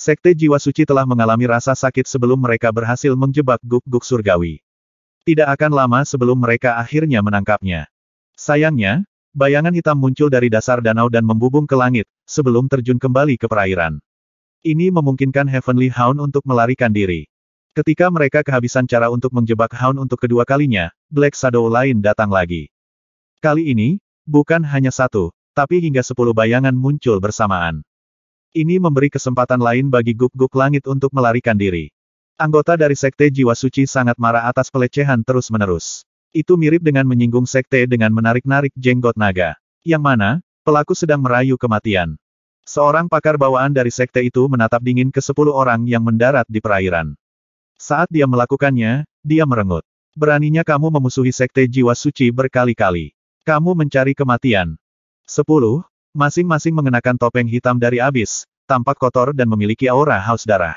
Sekte Jiwa Suci telah mengalami rasa sakit sebelum mereka berhasil menjebak guk-guk surgawi. Tidak akan lama sebelum mereka akhirnya menangkapnya. Sayangnya, bayangan hitam muncul dari dasar danau dan membubung ke langit, sebelum terjun kembali ke perairan. Ini memungkinkan Heavenly Hound untuk melarikan diri. Ketika mereka kehabisan cara untuk menjebak Hound untuk kedua kalinya, Black Shadow lain datang lagi. Kali ini, bukan hanya satu, tapi hingga sepuluh bayangan muncul bersamaan. Ini memberi kesempatan lain bagi guk-guk langit untuk melarikan diri. Anggota dari Sekte Jiwa Suci sangat marah atas pelecehan terus-menerus. Itu mirip dengan menyinggung Sekte dengan menarik-narik jenggot naga. Yang mana, pelaku sedang merayu kematian. Seorang pakar bawaan dari Sekte itu menatap dingin ke sepuluh orang yang mendarat di perairan. Saat dia melakukannya, dia merengut. Beraninya kamu memusuhi Sekte Jiwa Suci berkali-kali. Kamu mencari kematian. Sepuluh, Masing-masing mengenakan topeng hitam dari abis, tampak kotor dan memiliki aura haus darah.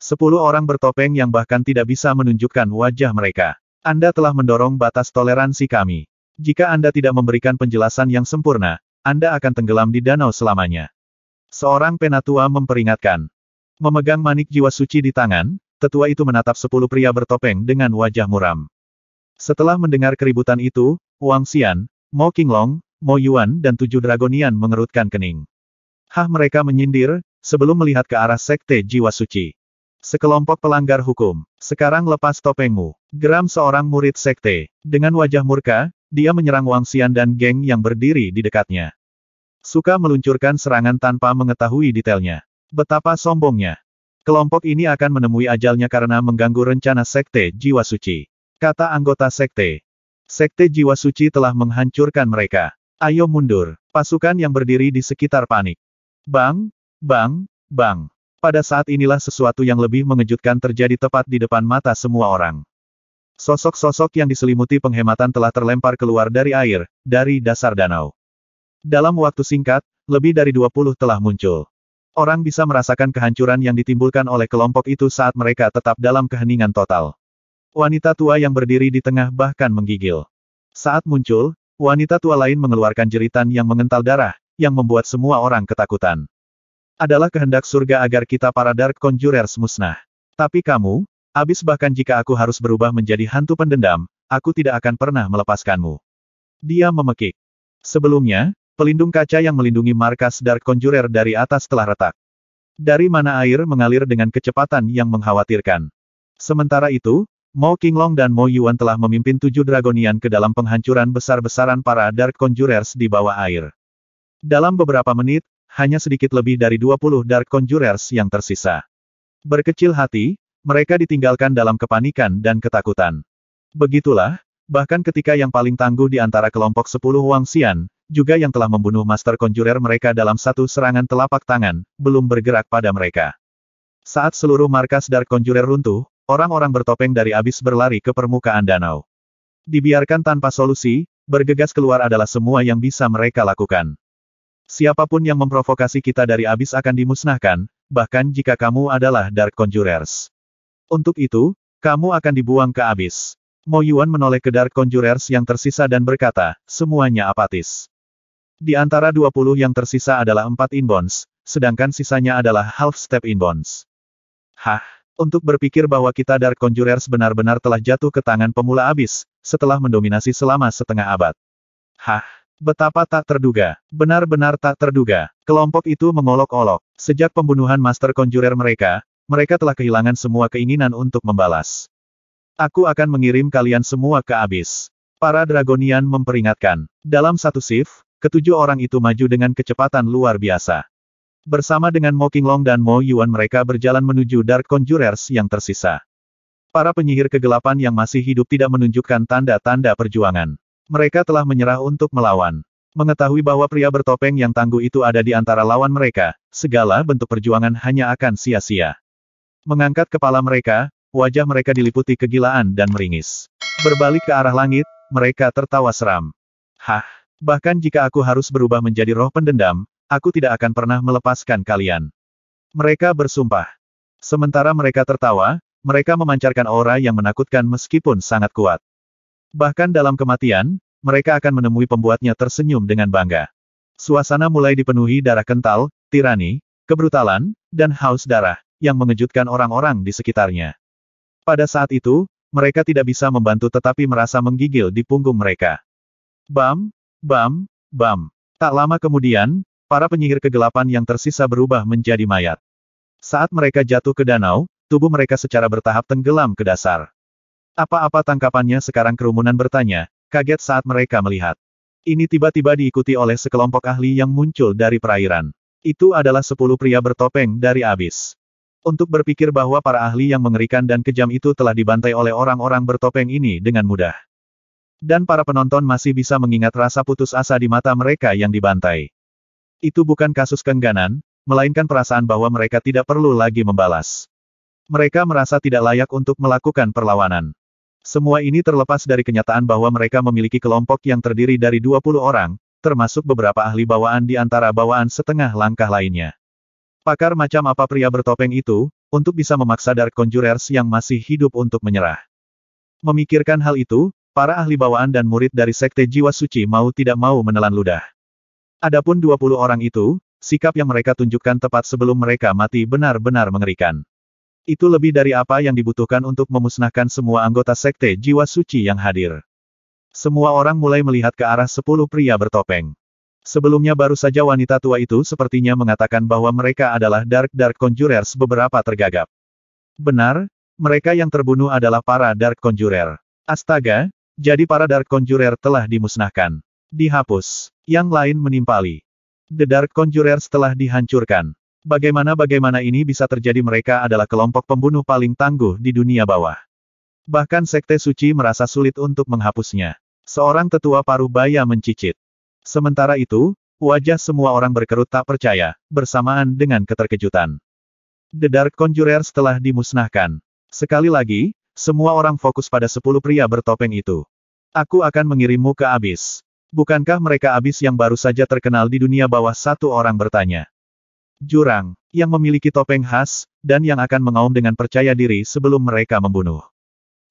Sepuluh orang bertopeng yang bahkan tidak bisa menunjukkan wajah mereka. Anda telah mendorong batas toleransi kami. Jika Anda tidak memberikan penjelasan yang sempurna, Anda akan tenggelam di danau selamanya. Seorang penatua memperingatkan. Memegang manik jiwa suci di tangan, tetua itu menatap sepuluh pria bertopeng dengan wajah muram. Setelah mendengar keributan itu, Wang Xian, Mo Qinglong, Mo Yuan dan tujuh Dragonian mengerutkan kening. Hah mereka menyindir, sebelum melihat ke arah Sekte Jiwa Suci. Sekelompok pelanggar hukum, sekarang lepas topengmu. Geram seorang murid Sekte. Dengan wajah murka, dia menyerang Wang Xian dan geng yang berdiri di dekatnya. Suka meluncurkan serangan tanpa mengetahui detailnya. Betapa sombongnya. Kelompok ini akan menemui ajalnya karena mengganggu rencana Sekte Jiwa Suci. Kata anggota Sekte. Sekte Jiwa Suci telah menghancurkan mereka. Ayo mundur. Pasukan yang berdiri di sekitar panik. Bang, bang, bang. Pada saat inilah sesuatu yang lebih mengejutkan terjadi tepat di depan mata semua orang. Sosok-sosok yang diselimuti penghematan telah terlempar keluar dari air, dari dasar danau. Dalam waktu singkat, lebih dari 20 telah muncul. Orang bisa merasakan kehancuran yang ditimbulkan oleh kelompok itu saat mereka tetap dalam keheningan total. Wanita tua yang berdiri di tengah bahkan menggigil. Saat muncul, Wanita tua lain mengeluarkan jeritan yang mengental darah, yang membuat semua orang ketakutan. Adalah kehendak surga agar kita para Dark Conjurers musnah. Tapi kamu, abis bahkan jika aku harus berubah menjadi hantu pendendam, aku tidak akan pernah melepaskanmu. Dia memekik. Sebelumnya, pelindung kaca yang melindungi markas Dark Conjurer dari atas telah retak. Dari mana air mengalir dengan kecepatan yang mengkhawatirkan. Sementara itu, Mo Qinglong dan Mo Yuan telah memimpin tujuh Dragonian ke dalam penghancuran besar-besaran para Dark Conjurers di bawah air. Dalam beberapa menit, hanya sedikit lebih dari 20 Dark Conjurers yang tersisa. Berkecil hati, mereka ditinggalkan dalam kepanikan dan ketakutan. Begitulah, bahkan ketika yang paling tangguh di antara kelompok 10 Wang Xian, juga yang telah membunuh Master Conjurer mereka dalam satu serangan telapak tangan, belum bergerak pada mereka. Saat seluruh markas Dark Conjurer runtuh, Orang-orang bertopeng dari abis berlari ke permukaan danau. Dibiarkan tanpa solusi, bergegas keluar adalah semua yang bisa mereka lakukan. Siapapun yang memprovokasi kita dari abis akan dimusnahkan, bahkan jika kamu adalah Dark Conjurers. Untuk itu, kamu akan dibuang ke abis. Mo Yuan menoleh ke Dark Conjurers yang tersisa dan berkata, semuanya apatis. Di antara 20 yang tersisa adalah 4 inbounds, sedangkan sisanya adalah half step inbounds. Hah, untuk berpikir bahwa kita Dark Conjurers benar-benar telah jatuh ke tangan pemula abis, setelah mendominasi selama setengah abad. Hah, betapa tak terduga, benar-benar tak terduga. Kelompok itu mengolok-olok. Sejak pembunuhan Master Conjurer mereka, mereka telah kehilangan semua keinginan untuk membalas. Aku akan mengirim kalian semua ke abis. Para Dragonian memperingatkan. Dalam satu shift, ketujuh orang itu maju dengan kecepatan luar biasa. Bersama dengan Mo Qinglong dan Mo Yuan mereka berjalan menuju Dark Conjurers yang tersisa. Para penyihir kegelapan yang masih hidup tidak menunjukkan tanda-tanda perjuangan. Mereka telah menyerah untuk melawan. Mengetahui bahwa pria bertopeng yang tangguh itu ada di antara lawan mereka, segala bentuk perjuangan hanya akan sia-sia. Mengangkat kepala mereka, wajah mereka diliputi kegilaan dan meringis. Berbalik ke arah langit, mereka tertawa seram. Hah, bahkan jika aku harus berubah menjadi roh pendendam, Aku tidak akan pernah melepaskan kalian. Mereka bersumpah. Sementara mereka tertawa, mereka memancarkan aura yang menakutkan meskipun sangat kuat. Bahkan dalam kematian, mereka akan menemui pembuatnya tersenyum dengan bangga. Suasana mulai dipenuhi darah kental, tirani, kebrutalan, dan haus darah, yang mengejutkan orang-orang di sekitarnya. Pada saat itu, mereka tidak bisa membantu tetapi merasa menggigil di punggung mereka. Bam, bam, bam. Tak lama kemudian, Para penyihir kegelapan yang tersisa berubah menjadi mayat. Saat mereka jatuh ke danau, tubuh mereka secara bertahap tenggelam ke dasar. Apa-apa tangkapannya sekarang kerumunan bertanya, kaget saat mereka melihat. Ini tiba-tiba diikuti oleh sekelompok ahli yang muncul dari perairan. Itu adalah sepuluh pria bertopeng dari abis. Untuk berpikir bahwa para ahli yang mengerikan dan kejam itu telah dibantai oleh orang-orang bertopeng ini dengan mudah. Dan para penonton masih bisa mengingat rasa putus asa di mata mereka yang dibantai. Itu bukan kasus kengganan, melainkan perasaan bahwa mereka tidak perlu lagi membalas. Mereka merasa tidak layak untuk melakukan perlawanan. Semua ini terlepas dari kenyataan bahwa mereka memiliki kelompok yang terdiri dari 20 orang, termasuk beberapa ahli bawaan di antara bawaan setengah langkah lainnya. Pakar macam apa pria bertopeng itu, untuk bisa memaksa Dark Conjurers yang masih hidup untuk menyerah. Memikirkan hal itu, para ahli bawaan dan murid dari Sekte Jiwa Suci mau tidak mau menelan ludah. Adapun 20 orang itu, sikap yang mereka tunjukkan tepat sebelum mereka mati benar-benar mengerikan. Itu lebih dari apa yang dibutuhkan untuk memusnahkan semua anggota sekte jiwa suci yang hadir. Semua orang mulai melihat ke arah sepuluh pria bertopeng. Sebelumnya baru saja wanita tua itu sepertinya mengatakan bahwa mereka adalah Dark Dark Conjurers beberapa tergagap. Benar, mereka yang terbunuh adalah para Dark Conjurer. Astaga, jadi para Dark Conjurer telah dimusnahkan. Dihapus. Yang lain menimpali. The Dark Conjurers telah dihancurkan. Bagaimana-bagaimana ini bisa terjadi mereka adalah kelompok pembunuh paling tangguh di dunia bawah. Bahkan Sekte Suci merasa sulit untuk menghapusnya. Seorang tetua paruh baya mencicit. Sementara itu, wajah semua orang berkerut tak percaya, bersamaan dengan keterkejutan. The Dark Conjurers telah dimusnahkan. Sekali lagi, semua orang fokus pada sepuluh pria bertopeng itu. Aku akan mengirimmu ke abis. Bukankah mereka abis yang baru saja terkenal di dunia bawah satu orang bertanya. Jurang, yang memiliki topeng khas, dan yang akan mengaum dengan percaya diri sebelum mereka membunuh.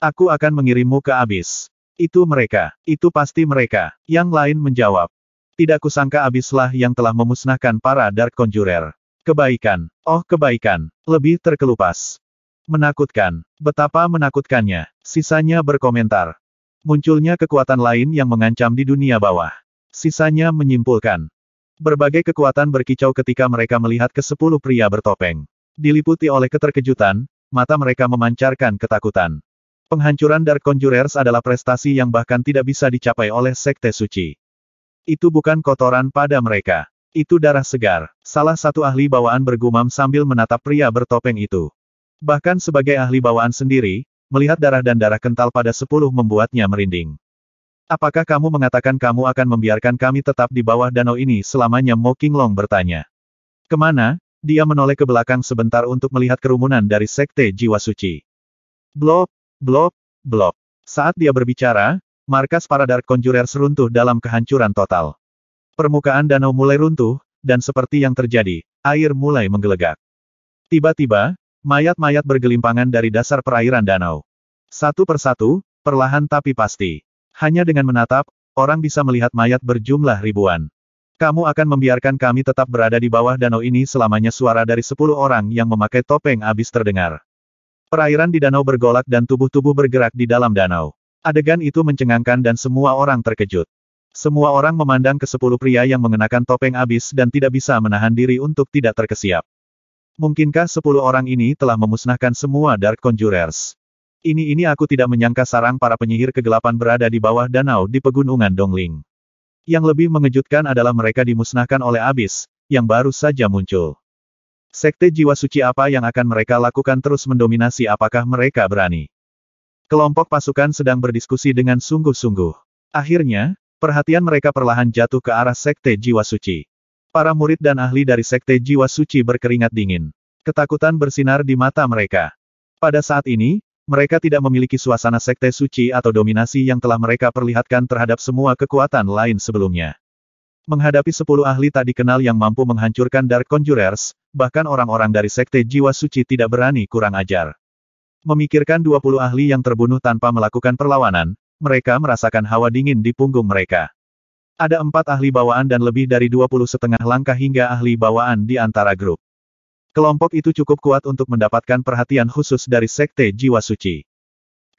Aku akan mengirimmu ke abis. Itu mereka, itu pasti mereka. Yang lain menjawab. Tidak kusangka abislah yang telah memusnahkan para Dark Conjurer. Kebaikan, oh kebaikan, lebih terkelupas. Menakutkan, betapa menakutkannya, sisanya berkomentar. Munculnya kekuatan lain yang mengancam di dunia bawah. Sisanya menyimpulkan. Berbagai kekuatan berkicau ketika mereka melihat ke sepuluh pria bertopeng. Diliputi oleh keterkejutan, mata mereka memancarkan ketakutan. Penghancuran Dark Conjurers adalah prestasi yang bahkan tidak bisa dicapai oleh Sekte Suci. Itu bukan kotoran pada mereka. Itu darah segar. Salah satu ahli bawaan bergumam sambil menatap pria bertopeng itu. Bahkan sebagai ahli bawaan sendiri, Melihat darah dan darah kental pada sepuluh membuatnya merinding. Apakah kamu mengatakan kamu akan membiarkan kami tetap di bawah danau ini selamanya Mo Qinglong bertanya. Kemana? Dia menoleh ke belakang sebentar untuk melihat kerumunan dari Sekte Jiwa Suci. Blok, blok, blop. Saat dia berbicara, markas para Dark Conjurer runtuh dalam kehancuran total. Permukaan danau mulai runtuh, dan seperti yang terjadi, air mulai menggelegak. Tiba-tiba, Mayat-mayat bergelimpangan dari dasar perairan danau. Satu persatu, perlahan tapi pasti. Hanya dengan menatap, orang bisa melihat mayat berjumlah ribuan. Kamu akan membiarkan kami tetap berada di bawah danau ini selamanya suara dari sepuluh orang yang memakai topeng abis terdengar. Perairan di danau bergolak dan tubuh-tubuh bergerak di dalam danau. Adegan itu mencengangkan dan semua orang terkejut. Semua orang memandang ke sepuluh pria yang mengenakan topeng abis dan tidak bisa menahan diri untuk tidak terkesiap. Mungkinkah sepuluh orang ini telah memusnahkan semua Dark Conjurers? Ini-ini aku tidak menyangka sarang para penyihir kegelapan berada di bawah danau di pegunungan Dongling. Yang lebih mengejutkan adalah mereka dimusnahkan oleh Abis, yang baru saja muncul. Sekte jiwa suci apa yang akan mereka lakukan terus mendominasi apakah mereka berani? Kelompok pasukan sedang berdiskusi dengan sungguh-sungguh. Akhirnya, perhatian mereka perlahan jatuh ke arah sekte jiwa suci. Para murid dan ahli dari Sekte Jiwa Suci berkeringat dingin. Ketakutan bersinar di mata mereka. Pada saat ini, mereka tidak memiliki suasana Sekte Suci atau dominasi yang telah mereka perlihatkan terhadap semua kekuatan lain sebelumnya. Menghadapi sepuluh ahli tak dikenal yang mampu menghancurkan Dark Conjurers, bahkan orang-orang dari Sekte Jiwa Suci tidak berani kurang ajar. Memikirkan dua puluh ahli yang terbunuh tanpa melakukan perlawanan, mereka merasakan hawa dingin di punggung mereka. Ada empat ahli bawaan dan lebih dari 20 setengah langkah hingga ahli bawaan di antara grup. Kelompok itu cukup kuat untuk mendapatkan perhatian khusus dari Sekte Jiwa Suci.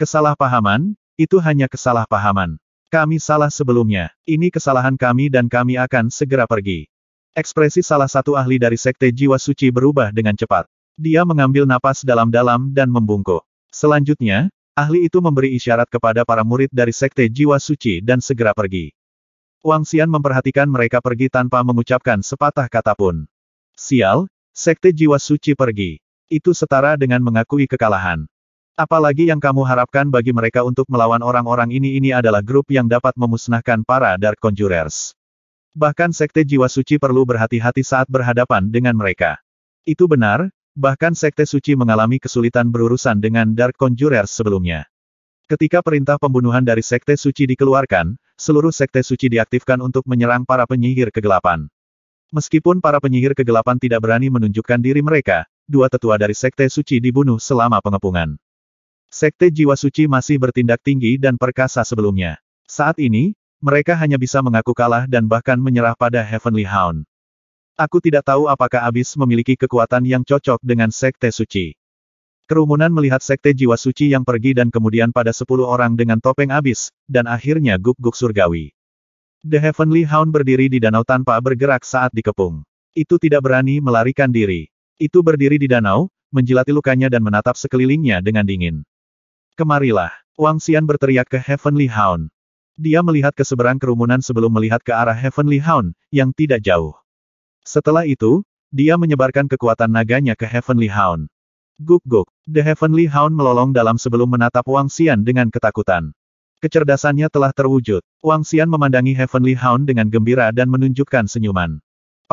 Kesalahpahaman? Itu hanya kesalahpahaman. Kami salah sebelumnya. Ini kesalahan kami dan kami akan segera pergi. Ekspresi salah satu ahli dari Sekte Jiwa Suci berubah dengan cepat. Dia mengambil napas dalam-dalam dan membungkuk. Selanjutnya, ahli itu memberi isyarat kepada para murid dari Sekte Jiwa Suci dan segera pergi. Wang Xian memperhatikan mereka pergi tanpa mengucapkan sepatah kata pun. Sial, sekte jiwa suci pergi. Itu setara dengan mengakui kekalahan. Apalagi yang kamu harapkan bagi mereka untuk melawan orang-orang ini ini adalah grup yang dapat memusnahkan para Dark Conjurers. Bahkan sekte jiwa suci perlu berhati-hati saat berhadapan dengan mereka. Itu benar, bahkan sekte suci mengalami kesulitan berurusan dengan Dark Conjurers sebelumnya. Ketika perintah pembunuhan dari Sekte Suci dikeluarkan, seluruh Sekte Suci diaktifkan untuk menyerang para penyihir kegelapan. Meskipun para penyihir kegelapan tidak berani menunjukkan diri mereka, dua tetua dari Sekte Suci dibunuh selama pengepungan. Sekte Jiwa Suci masih bertindak tinggi dan perkasa sebelumnya. Saat ini, mereka hanya bisa mengaku kalah dan bahkan menyerah pada Heavenly Hound. Aku tidak tahu apakah Abis memiliki kekuatan yang cocok dengan Sekte Suci. Kerumunan melihat sekte jiwa suci yang pergi dan kemudian pada sepuluh orang dengan topeng abis, dan akhirnya guk-guk surgawi. The Heavenly Hound berdiri di danau tanpa bergerak saat dikepung. Itu tidak berani melarikan diri. Itu berdiri di danau, menjilati lukanya dan menatap sekelilingnya dengan dingin. Kemarilah, Wang Xian berteriak ke Heavenly Hound. Dia melihat ke seberang kerumunan sebelum melihat ke arah Heavenly Hound, yang tidak jauh. Setelah itu, dia menyebarkan kekuatan naganya ke Heavenly Hound. Guk-guk. The Heavenly Hound melolong dalam sebelum menatap Wang Xian dengan ketakutan. Kecerdasannya telah terwujud. Wang Xian memandangi Heavenly Hound dengan gembira dan menunjukkan senyuman.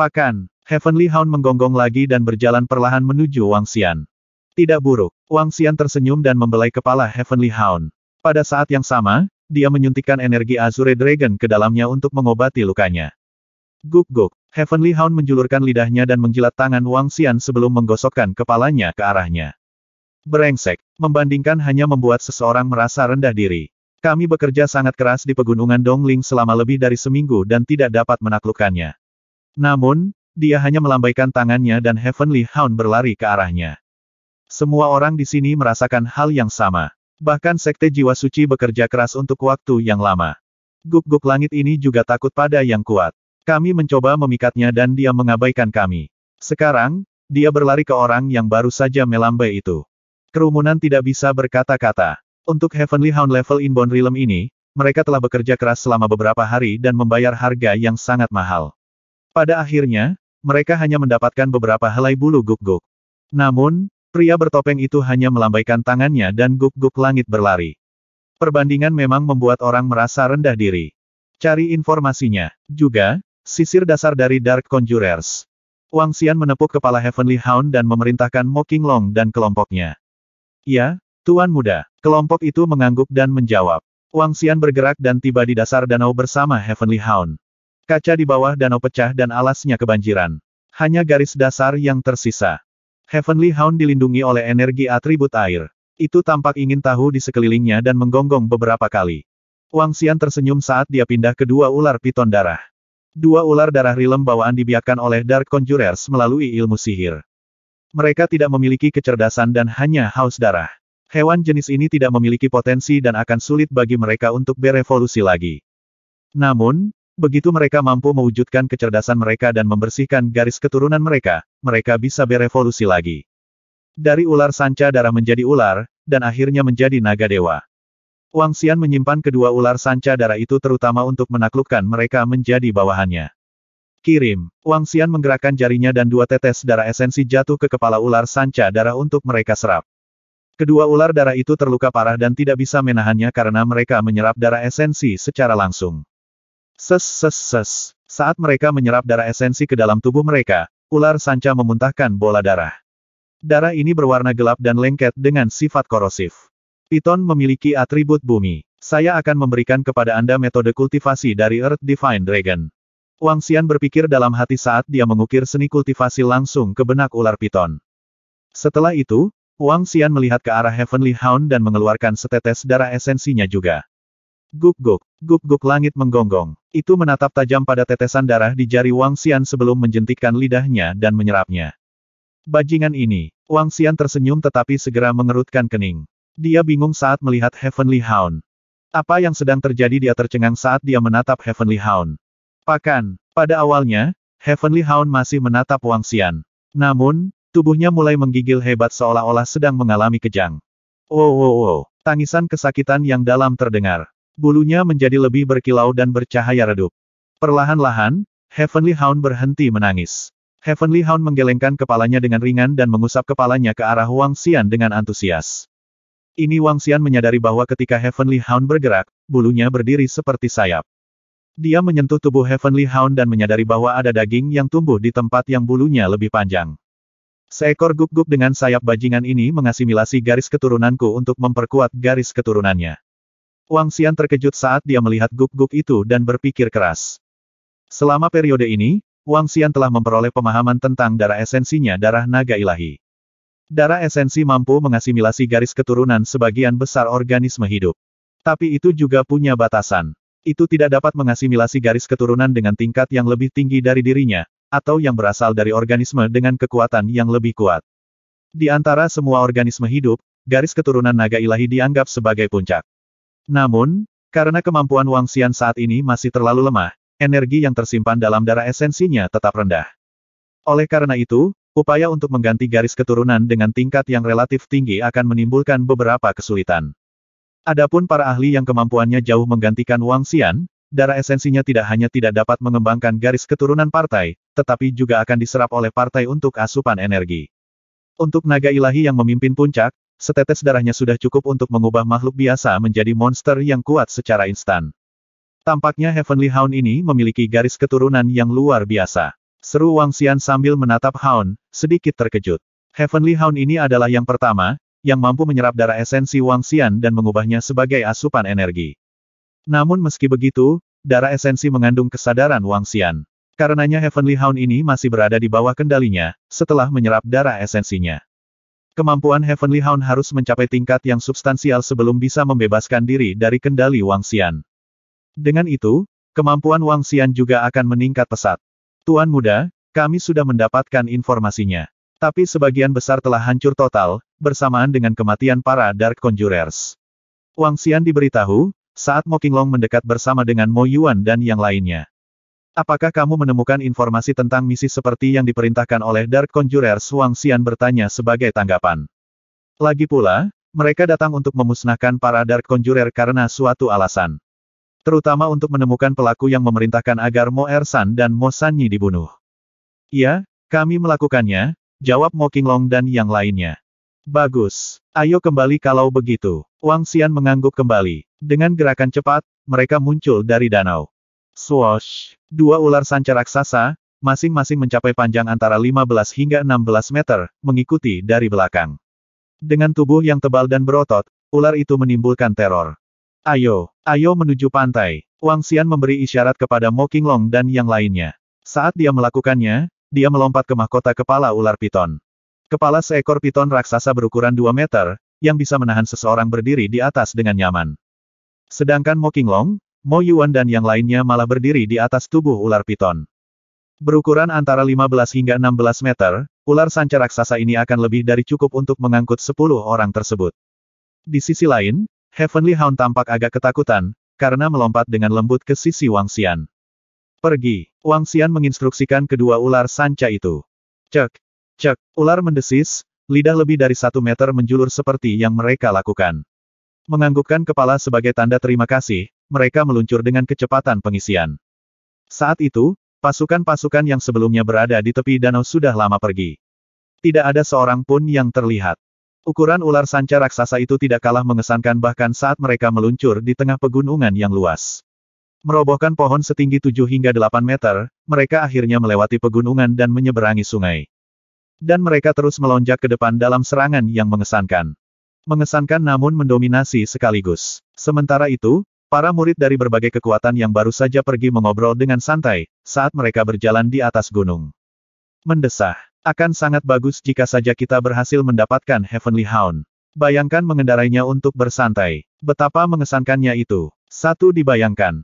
Pakan, Heavenly Hound menggonggong lagi dan berjalan perlahan menuju Wang Xian. Tidak buruk, Wang Xian tersenyum dan membelai kepala Heavenly Hound. Pada saat yang sama, dia menyuntikkan energi Azure Dragon ke dalamnya untuk mengobati lukanya. Guk guk. Heavenly Hound menjulurkan lidahnya dan menjilat tangan Wang Xian sebelum menggosokkan kepalanya ke arahnya. Berengsek, membandingkan hanya membuat seseorang merasa rendah diri. Kami bekerja sangat keras di pegunungan Dongling selama lebih dari seminggu dan tidak dapat menaklukkannya. Namun, dia hanya melambaikan tangannya dan Heavenly Hound berlari ke arahnya. Semua orang di sini merasakan hal yang sama. Bahkan Sekte Jiwa Suci bekerja keras untuk waktu yang lama. Guk-guk langit ini juga takut pada yang kuat. Kami mencoba memikatnya dan dia mengabaikan kami. Sekarang, dia berlari ke orang yang baru saja melambai itu. Kerumunan tidak bisa berkata-kata. Untuk Heavenly Hound level Inbound Realm ini, mereka telah bekerja keras selama beberapa hari dan membayar harga yang sangat mahal. Pada akhirnya, mereka hanya mendapatkan beberapa helai bulu guk-guk. Namun, pria bertopeng itu hanya melambaikan tangannya dan guk-guk langit berlari. Perbandingan memang membuat orang merasa rendah diri. Cari informasinya. Juga, Sisir dasar dari Dark Conjurers. Wang Xian menepuk kepala Heavenly Hound dan memerintahkan Mo Long dan kelompoknya. Ya, Tuan Muda. Kelompok itu mengangguk dan menjawab. Wang Xian bergerak dan tiba di dasar danau bersama Heavenly Hound. Kaca di bawah danau pecah dan alasnya kebanjiran. Hanya garis dasar yang tersisa. Heavenly Hound dilindungi oleh energi atribut air. Itu tampak ingin tahu di sekelilingnya dan menggonggong beberapa kali. Wang Xian tersenyum saat dia pindah ke dua ular piton darah. Dua ular darah rilem bawaan dibiarkan oleh Dark Conjurers melalui ilmu sihir. Mereka tidak memiliki kecerdasan dan hanya haus darah. Hewan jenis ini tidak memiliki potensi dan akan sulit bagi mereka untuk berevolusi lagi. Namun, begitu mereka mampu mewujudkan kecerdasan mereka dan membersihkan garis keturunan mereka, mereka bisa berevolusi lagi. Dari ular sanca darah menjadi ular, dan akhirnya menjadi naga dewa. Wang Xian menyimpan kedua ular sanca darah itu terutama untuk menaklukkan mereka menjadi bawahannya. Kirim. Wang Xian menggerakkan jarinya dan dua tetes darah esensi jatuh ke kepala ular sanca darah untuk mereka serap. Kedua ular darah itu terluka parah dan tidak bisa menahannya karena mereka menyerap darah esensi secara langsung. Ses ses ses. Saat mereka menyerap darah esensi ke dalam tubuh mereka, ular sanca memuntahkan bola darah. Darah ini berwarna gelap dan lengket dengan sifat korosif. Piton memiliki atribut bumi. Saya akan memberikan kepada Anda metode kultivasi dari Earth Divine Dragon. Wang Xian berpikir dalam hati saat dia mengukir seni kultivasi langsung ke benak ular piton. Setelah itu, Wang Xian melihat ke arah Heavenly Hound dan mengeluarkan setetes darah esensinya juga. Guk-guk, guk-guk langit menggonggong. Itu menatap tajam pada tetesan darah di jari Wang Xian sebelum menjentikkan lidahnya dan menyerapnya. Bajingan ini, Wang Xian tersenyum tetapi segera mengerutkan kening. Dia bingung saat melihat Heavenly Hound. Apa yang sedang terjadi dia tercengang saat dia menatap Heavenly Hound. Pakan, pada awalnya, Heavenly Hound masih menatap Wang Xian. Namun, tubuhnya mulai menggigil hebat seolah-olah sedang mengalami kejang. Wow oh, wow, oh, oh, tangisan kesakitan yang dalam terdengar. Bulunya menjadi lebih berkilau dan bercahaya redup. Perlahan-lahan, Heavenly Hound berhenti menangis. Heavenly Hound menggelengkan kepalanya dengan ringan dan mengusap kepalanya ke arah Wang Xian dengan antusias. Ini Wang Xian menyadari bahwa ketika Heavenly Hound bergerak, bulunya berdiri seperti sayap. Dia menyentuh tubuh Heavenly Hound dan menyadari bahwa ada daging yang tumbuh di tempat yang bulunya lebih panjang. Seekor guk guk dengan sayap bajingan ini mengasimilasi garis keturunanku untuk memperkuat garis keturunannya. Wang Xian terkejut saat dia melihat guk guk itu dan berpikir keras. Selama periode ini, Wang Xian telah memperoleh pemahaman tentang darah esensinya darah naga ilahi. Darah esensi mampu mengasimilasi garis keturunan sebagian besar organisme hidup. Tapi itu juga punya batasan. Itu tidak dapat mengasimilasi garis keturunan dengan tingkat yang lebih tinggi dari dirinya, atau yang berasal dari organisme dengan kekuatan yang lebih kuat. Di antara semua organisme hidup, garis keturunan naga ilahi dianggap sebagai puncak. Namun, karena kemampuan Wang Xian saat ini masih terlalu lemah, energi yang tersimpan dalam darah esensinya tetap rendah. Oleh karena itu, Upaya untuk mengganti garis keturunan dengan tingkat yang relatif tinggi akan menimbulkan beberapa kesulitan. Adapun para ahli yang kemampuannya jauh menggantikan Wang Xian, darah esensinya tidak hanya tidak dapat mengembangkan garis keturunan partai, tetapi juga akan diserap oleh partai untuk asupan energi. Untuk naga ilahi yang memimpin puncak, setetes darahnya sudah cukup untuk mengubah makhluk biasa menjadi monster yang kuat secara instan. Tampaknya Heavenly Hound ini memiliki garis keturunan yang luar biasa. Seru Wang Xian sambil menatap Haon, sedikit terkejut. Heavenly Hound ini adalah yang pertama, yang mampu menyerap darah esensi Wang Xian dan mengubahnya sebagai asupan energi. Namun meski begitu, darah esensi mengandung kesadaran Wang Xian. Karenanya Heavenly Hound ini masih berada di bawah kendalinya, setelah menyerap darah esensinya. Kemampuan Heavenly Hound harus mencapai tingkat yang substansial sebelum bisa membebaskan diri dari kendali Wang Xian. Dengan itu, kemampuan Wang Xian juga akan meningkat pesat. Tuan muda, kami sudah mendapatkan informasinya. Tapi sebagian besar telah hancur total, bersamaan dengan kematian para Dark Conjurers. Wang Xian diberitahu, saat Mo Qinglong mendekat bersama dengan Mo Yuan dan yang lainnya. Apakah kamu menemukan informasi tentang misi seperti yang diperintahkan oleh Dark Conjurers? Wang Xian bertanya sebagai tanggapan. Lagi pula, mereka datang untuk memusnahkan para Dark Conjurer karena suatu alasan. Terutama untuk menemukan pelaku yang memerintahkan agar Mo Ersan dan Mo Sanyi dibunuh. Iya, kami melakukannya, jawab Mo Qinglong dan yang lainnya. Bagus. Ayo kembali kalau begitu. Wang Xian mengangguk kembali. Dengan gerakan cepat, mereka muncul dari danau. Swoosh. Dua ular sanca raksasa, masing-masing mencapai panjang antara 15 hingga 16 meter, mengikuti dari belakang. Dengan tubuh yang tebal dan berotot, ular itu menimbulkan teror. Ayo, ayo menuju pantai. Wang Xian memberi isyarat kepada Mo Qinglong dan yang lainnya. Saat dia melakukannya, dia melompat ke mahkota kepala ular piton. Kepala seekor piton raksasa berukuran 2 meter, yang bisa menahan seseorang berdiri di atas dengan nyaman. Sedangkan Mo Qinglong, Mo Yuan dan yang lainnya malah berdiri di atas tubuh ular piton. Berukuran antara 15 hingga 16 meter, ular sanca raksasa ini akan lebih dari cukup untuk mengangkut 10 orang tersebut. Di sisi lain, Heavenly Hound tampak agak ketakutan, karena melompat dengan lembut ke sisi Wang Xian. Pergi. Wang Xian menginstruksikan kedua ular sanca itu. Cek. Cek. Ular mendesis, lidah lebih dari satu meter menjulur seperti yang mereka lakukan. Menganggukkan kepala sebagai tanda terima kasih, mereka meluncur dengan kecepatan pengisian. Saat itu, pasukan-pasukan yang sebelumnya berada di tepi danau sudah lama pergi. Tidak ada seorang pun yang terlihat. Ukuran ular sanca raksasa itu tidak kalah mengesankan bahkan saat mereka meluncur di tengah pegunungan yang luas. Merobohkan pohon setinggi 7 hingga 8 meter, mereka akhirnya melewati pegunungan dan menyeberangi sungai. Dan mereka terus melonjak ke depan dalam serangan yang mengesankan. Mengesankan namun mendominasi sekaligus. Sementara itu, Para murid dari berbagai kekuatan yang baru saja pergi mengobrol dengan santai, saat mereka berjalan di atas gunung. Mendesah. Akan sangat bagus jika saja kita berhasil mendapatkan Heavenly Hound. Bayangkan mengendarainya untuk bersantai. Betapa mengesankannya itu. Satu dibayangkan.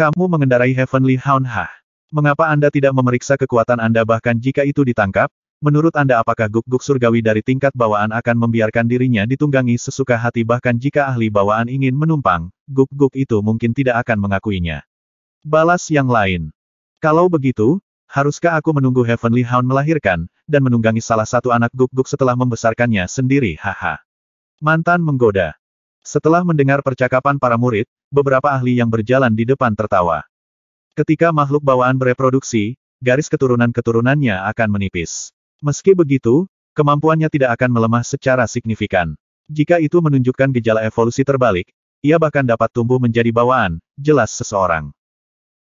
Kamu mengendarai Heavenly Hound ha? Mengapa Anda tidak memeriksa kekuatan Anda bahkan jika itu ditangkap? Menurut Anda apakah guk-guk surgawi dari tingkat bawaan akan membiarkan dirinya ditunggangi sesuka hati bahkan jika ahli bawaan ingin menumpang, guk-guk itu mungkin tidak akan mengakuinya. Balas yang lain. Kalau begitu, haruskah aku menunggu Heavenly Hound melahirkan, dan menunggangi salah satu anak guk-guk setelah membesarkannya sendiri haha. Mantan menggoda. Setelah mendengar percakapan para murid, beberapa ahli yang berjalan di depan tertawa. Ketika makhluk bawaan bereproduksi, garis keturunan-keturunannya akan menipis. Meski begitu, kemampuannya tidak akan melemah secara signifikan. Jika itu menunjukkan gejala evolusi terbalik, ia bahkan dapat tumbuh menjadi bawaan, jelas seseorang.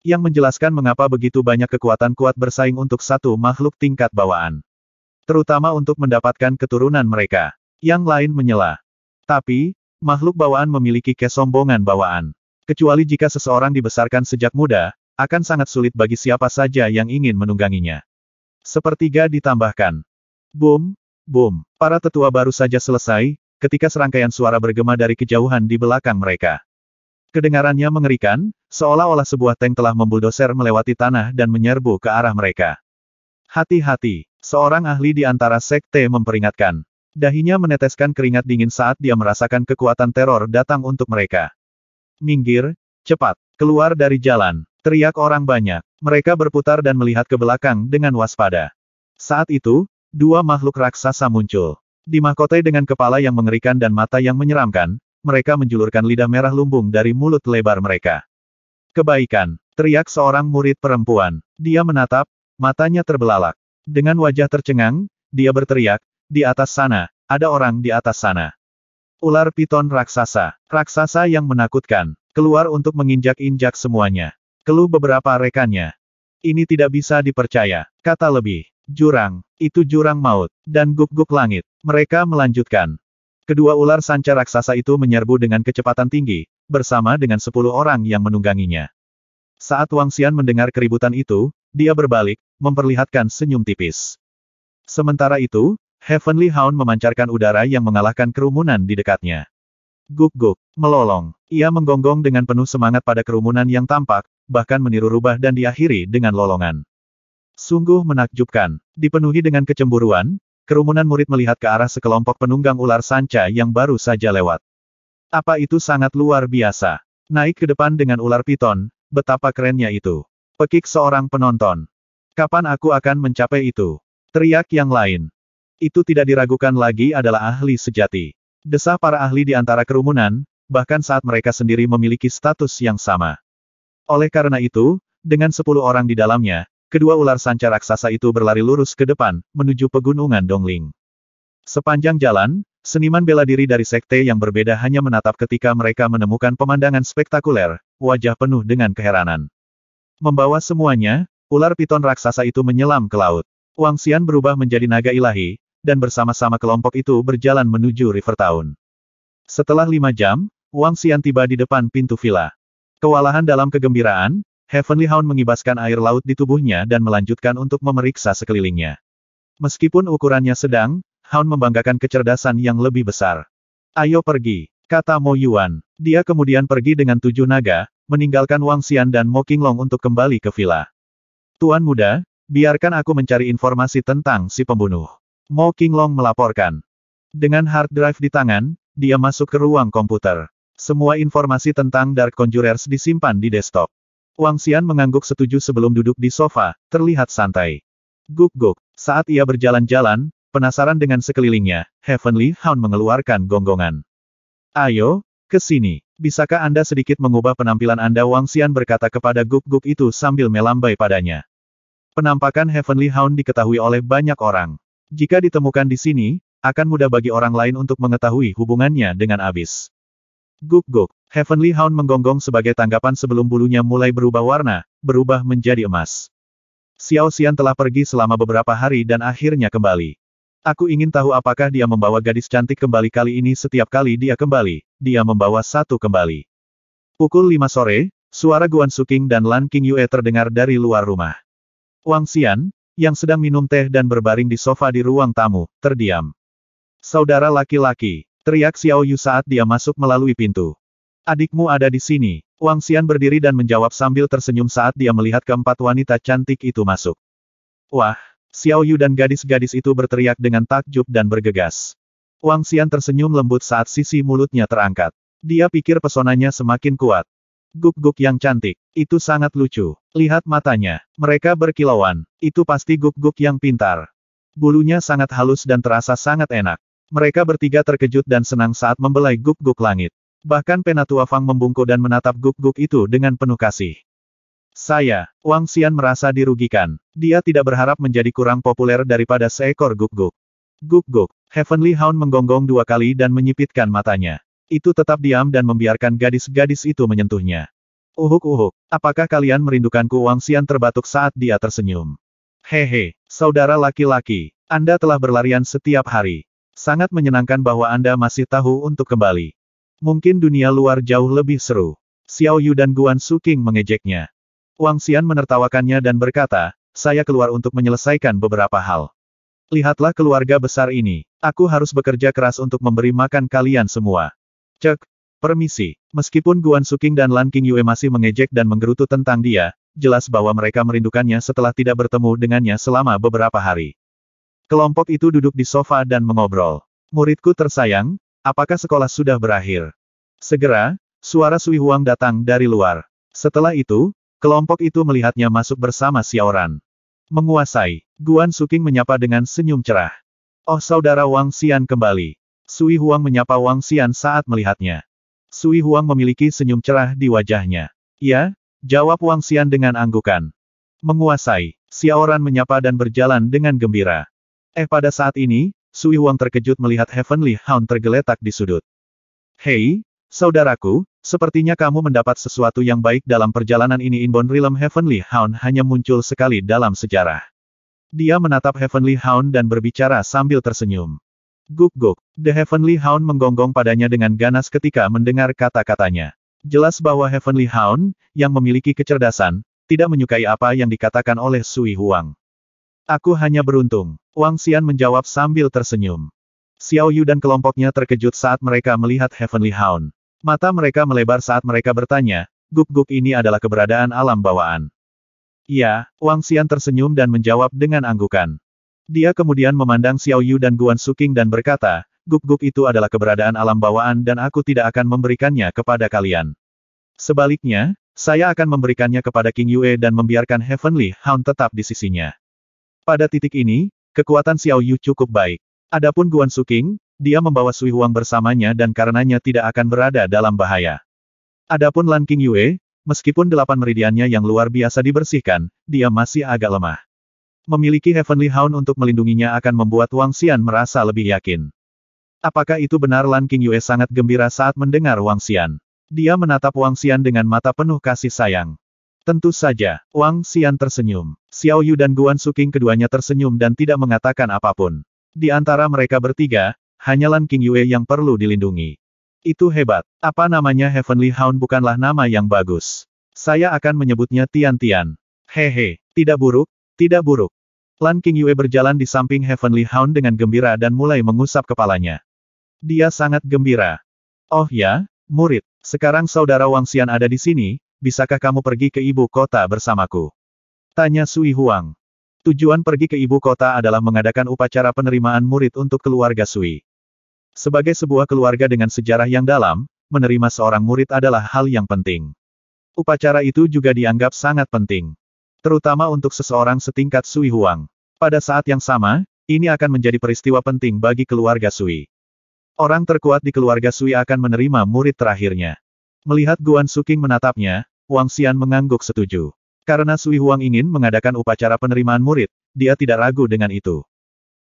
Yang menjelaskan mengapa begitu banyak kekuatan kuat bersaing untuk satu makhluk tingkat bawaan. Terutama untuk mendapatkan keturunan mereka. Yang lain menyela. Tapi, makhluk bawaan memiliki kesombongan bawaan. Kecuali jika seseorang dibesarkan sejak muda, akan sangat sulit bagi siapa saja yang ingin menungganginya. Sepertiga ditambahkan. Boom, boom. Para tetua baru saja selesai, ketika serangkaian suara bergema dari kejauhan di belakang mereka. Kedengarannya mengerikan, seolah-olah sebuah tank telah membuldoser melewati tanah dan menyerbu ke arah mereka. Hati-hati. Seorang ahli di antara sekte memperingatkan. Dahinya meneteskan keringat dingin saat dia merasakan kekuatan teror datang untuk mereka. Minggir, cepat, keluar dari jalan, teriak orang banyak. Mereka berputar dan melihat ke belakang dengan waspada. Saat itu, dua makhluk raksasa muncul. Dimahkotai dengan kepala yang mengerikan dan mata yang menyeramkan, mereka menjulurkan lidah merah lumbung dari mulut lebar mereka. Kebaikan, teriak seorang murid perempuan. Dia menatap, matanya terbelalak. Dengan wajah tercengang, dia berteriak, di atas sana, ada orang di atas sana. Ular piton raksasa, raksasa yang menakutkan, keluar untuk menginjak-injak semuanya. Keluh beberapa rekannya. Ini tidak bisa dipercaya, kata lebih. Jurang, itu jurang maut, dan guk guk langit. Mereka melanjutkan. Kedua ular sanca raksasa itu menyerbu dengan kecepatan tinggi, bersama dengan sepuluh orang yang menungganginya. Saat Wang Xian mendengar keributan itu, dia berbalik, memperlihatkan senyum tipis. Sementara itu, Heavenly Hound memancarkan udara yang mengalahkan kerumunan di dekatnya. Guk-guk, melolong. Ia menggonggong dengan penuh semangat pada kerumunan yang tampak, bahkan meniru rubah dan diakhiri dengan lolongan. Sungguh menakjubkan. Dipenuhi dengan kecemburuan, kerumunan murid melihat ke arah sekelompok penunggang ular sanca yang baru saja lewat. Apa itu sangat luar biasa. Naik ke depan dengan ular piton, betapa kerennya itu. Pekik seorang penonton. Kapan aku akan mencapai itu? Teriak yang lain. Itu tidak diragukan lagi adalah ahli sejati. Desah para ahli di antara kerumunan, bahkan saat mereka sendiri memiliki status yang sama. Oleh karena itu, dengan sepuluh orang di dalamnya, kedua ular sanca raksasa itu berlari lurus ke depan, menuju pegunungan Dongling. Sepanjang jalan, seniman bela diri dari sekte yang berbeda hanya menatap ketika mereka menemukan pemandangan spektakuler, wajah penuh dengan keheranan. Membawa semuanya, ular piton raksasa itu menyelam ke laut. Wang Xian berubah menjadi naga ilahi, dan bersama-sama kelompok itu berjalan menuju River Town. Setelah lima jam, Wang Xian tiba di depan pintu villa. Kewalahan dalam kegembiraan, Heavenly Hound mengibaskan air laut di tubuhnya dan melanjutkan untuk memeriksa sekelilingnya. Meskipun ukurannya sedang, Hound membanggakan kecerdasan yang lebih besar. Ayo pergi, kata Mo Yuan. Dia kemudian pergi dengan tujuh naga, meninggalkan Wang Xian dan Mo Qinglong untuk kembali ke villa. Tuan muda, biarkan aku mencari informasi tentang si pembunuh. Mo Qinglong melaporkan. Dengan hard drive di tangan, dia masuk ke ruang komputer. Semua informasi tentang Dark Conjurers disimpan di desktop. Wang Xian mengangguk setuju sebelum duduk di sofa, terlihat santai. Guk-guk, saat ia berjalan-jalan, penasaran dengan sekelilingnya, Heavenly Hound mengeluarkan gonggongan. Ayo, ke sini. bisakah Anda sedikit mengubah penampilan Anda Wang Xian berkata kepada guk-guk itu sambil melambai padanya. Penampakan Heavenly Hound diketahui oleh banyak orang. Jika ditemukan di sini, akan mudah bagi orang lain untuk mengetahui hubungannya dengan abis. Guk-guk, Heavenly Hound menggonggong sebagai tanggapan sebelum bulunya mulai berubah warna, berubah menjadi emas. Xiao Xian telah pergi selama beberapa hari dan akhirnya kembali. Aku ingin tahu apakah dia membawa gadis cantik kembali kali ini setiap kali dia kembali, dia membawa satu kembali. Pukul 5 sore, suara Guan Suking dan Lan King Yue terdengar dari luar rumah. Wang Xian, yang sedang minum teh dan berbaring di sofa di ruang tamu, terdiam. Saudara laki-laki, teriak Xiao Yu saat dia masuk melalui pintu. Adikmu ada di sini. Wang Xian berdiri dan menjawab sambil tersenyum saat dia melihat keempat wanita cantik itu masuk. Wah, Xiao Yu dan gadis-gadis itu berteriak dengan takjub dan bergegas. Wang Xian tersenyum lembut saat sisi mulutnya terangkat. Dia pikir pesonanya semakin kuat. Guk-guk yang cantik, itu sangat lucu. Lihat matanya, mereka berkilauan, itu pasti guk-guk yang pintar. Bulunya sangat halus dan terasa sangat enak. Mereka bertiga terkejut dan senang saat membelai guk-guk langit. Bahkan Penatua Fang membungkuk dan menatap guk-guk itu dengan penuh kasih. Saya, Wang Xian merasa dirugikan. Dia tidak berharap menjadi kurang populer daripada seekor guk-guk. Guk-guk, Heavenly Hound menggonggong dua kali dan menyipitkan matanya. Itu tetap diam dan membiarkan gadis-gadis itu menyentuhnya. Uhuk-uhuk, apakah kalian merindukanku Wang Xian terbatuk saat dia tersenyum. Hehe, saudara laki-laki, Anda telah berlarian setiap hari. Sangat menyenangkan bahwa Anda masih tahu untuk kembali. Mungkin dunia luar jauh lebih seru. Xiao Yu dan Guan Suking mengejeknya. Wang Xian menertawakannya dan berkata, saya keluar untuk menyelesaikan beberapa hal. Lihatlah keluarga besar ini. Aku harus bekerja keras untuk memberi makan kalian semua. Cek, permisi. Meskipun Guan Suking dan Lan King Yue masih mengejek dan menggerutu tentang dia, jelas bahwa mereka merindukannya setelah tidak bertemu dengannya selama beberapa hari. Kelompok itu duduk di sofa dan mengobrol. Muridku tersayang, apakah sekolah sudah berakhir? Segera, suara Sui Huang datang dari luar. Setelah itu, Kelompok itu melihatnya masuk bersama Xiaoran. Menguasai, Guan Suking menyapa dengan senyum cerah. Oh saudara Wang Xian kembali. Sui Huang menyapa Wang Xian saat melihatnya. Sui Huang memiliki senyum cerah di wajahnya. Ya, jawab Wang Xian dengan anggukan. Menguasai, Xiaoran menyapa dan berjalan dengan gembira. Eh pada saat ini, Sui Huang terkejut melihat Heavenly Hound tergeletak di sudut. Hei, Saudaraku, sepertinya kamu mendapat sesuatu yang baik dalam perjalanan ini Inbon Realm Heavenly Hound hanya muncul sekali dalam sejarah. Dia menatap Heavenly Hound dan berbicara sambil tersenyum. Guk-guk, The Heavenly Hound menggonggong padanya dengan ganas ketika mendengar kata-katanya. Jelas bahwa Heavenly Hound, yang memiliki kecerdasan, tidak menyukai apa yang dikatakan oleh Sui Huang. Aku hanya beruntung, Wang Xian menjawab sambil tersenyum. Xiao Yu dan kelompoknya terkejut saat mereka melihat Heavenly Hound. Mata mereka melebar saat mereka bertanya, "Guk-guk ini adalah keberadaan alam bawaan. Ya, Wang Xian tersenyum dan menjawab dengan anggukan. Dia kemudian memandang Xiao Yu dan Guan Suking dan berkata, "Guk-guk itu adalah keberadaan alam bawaan dan aku tidak akan memberikannya kepada kalian. Sebaliknya, saya akan memberikannya kepada King Yue dan membiarkan Heavenly Hound tetap di sisinya. Pada titik ini, kekuatan Xiao Yu cukup baik. Adapun Guan Suking, dia membawa Sui Huang bersamanya dan karenanya tidak akan berada dalam bahaya. Adapun Lan King Yue, meskipun delapan meridiannya yang luar biasa dibersihkan, dia masih agak lemah. Memiliki Heavenly Hound untuk melindunginya akan membuat Wang Xian merasa lebih yakin. Apakah itu benar Lan King Yue sangat gembira saat mendengar Wang Xian? Dia menatap Wang Xian dengan mata penuh kasih sayang. Tentu saja, Wang Xian tersenyum. Xiao Yu dan Guan Suking keduanya tersenyum dan tidak mengatakan apapun. Di antara mereka bertiga, hanya Lan King Yue yang perlu dilindungi. Itu hebat. Apa namanya Heavenly Hound bukanlah nama yang bagus. Saya akan menyebutnya Tian-Tian. Hehe, tidak buruk, tidak buruk. Lan King Yue berjalan di samping Heavenly Hound dengan gembira dan mulai mengusap kepalanya. Dia sangat gembira. Oh ya, murid, sekarang saudara Wang Xian ada di sini, bisakah kamu pergi ke ibu kota bersamaku? Tanya Sui Huang. Tujuan pergi ke ibu kota adalah mengadakan upacara penerimaan murid untuk keluarga Sui. Sebagai sebuah keluarga dengan sejarah yang dalam, menerima seorang murid adalah hal yang penting. Upacara itu juga dianggap sangat penting. Terutama untuk seseorang setingkat Sui Huang. Pada saat yang sama, ini akan menjadi peristiwa penting bagi keluarga Sui. Orang terkuat di keluarga Sui akan menerima murid terakhirnya. Melihat Guan Suking menatapnya, Wang Xian mengangguk setuju. Karena Sui Huang ingin mengadakan upacara penerimaan murid, dia tidak ragu dengan itu.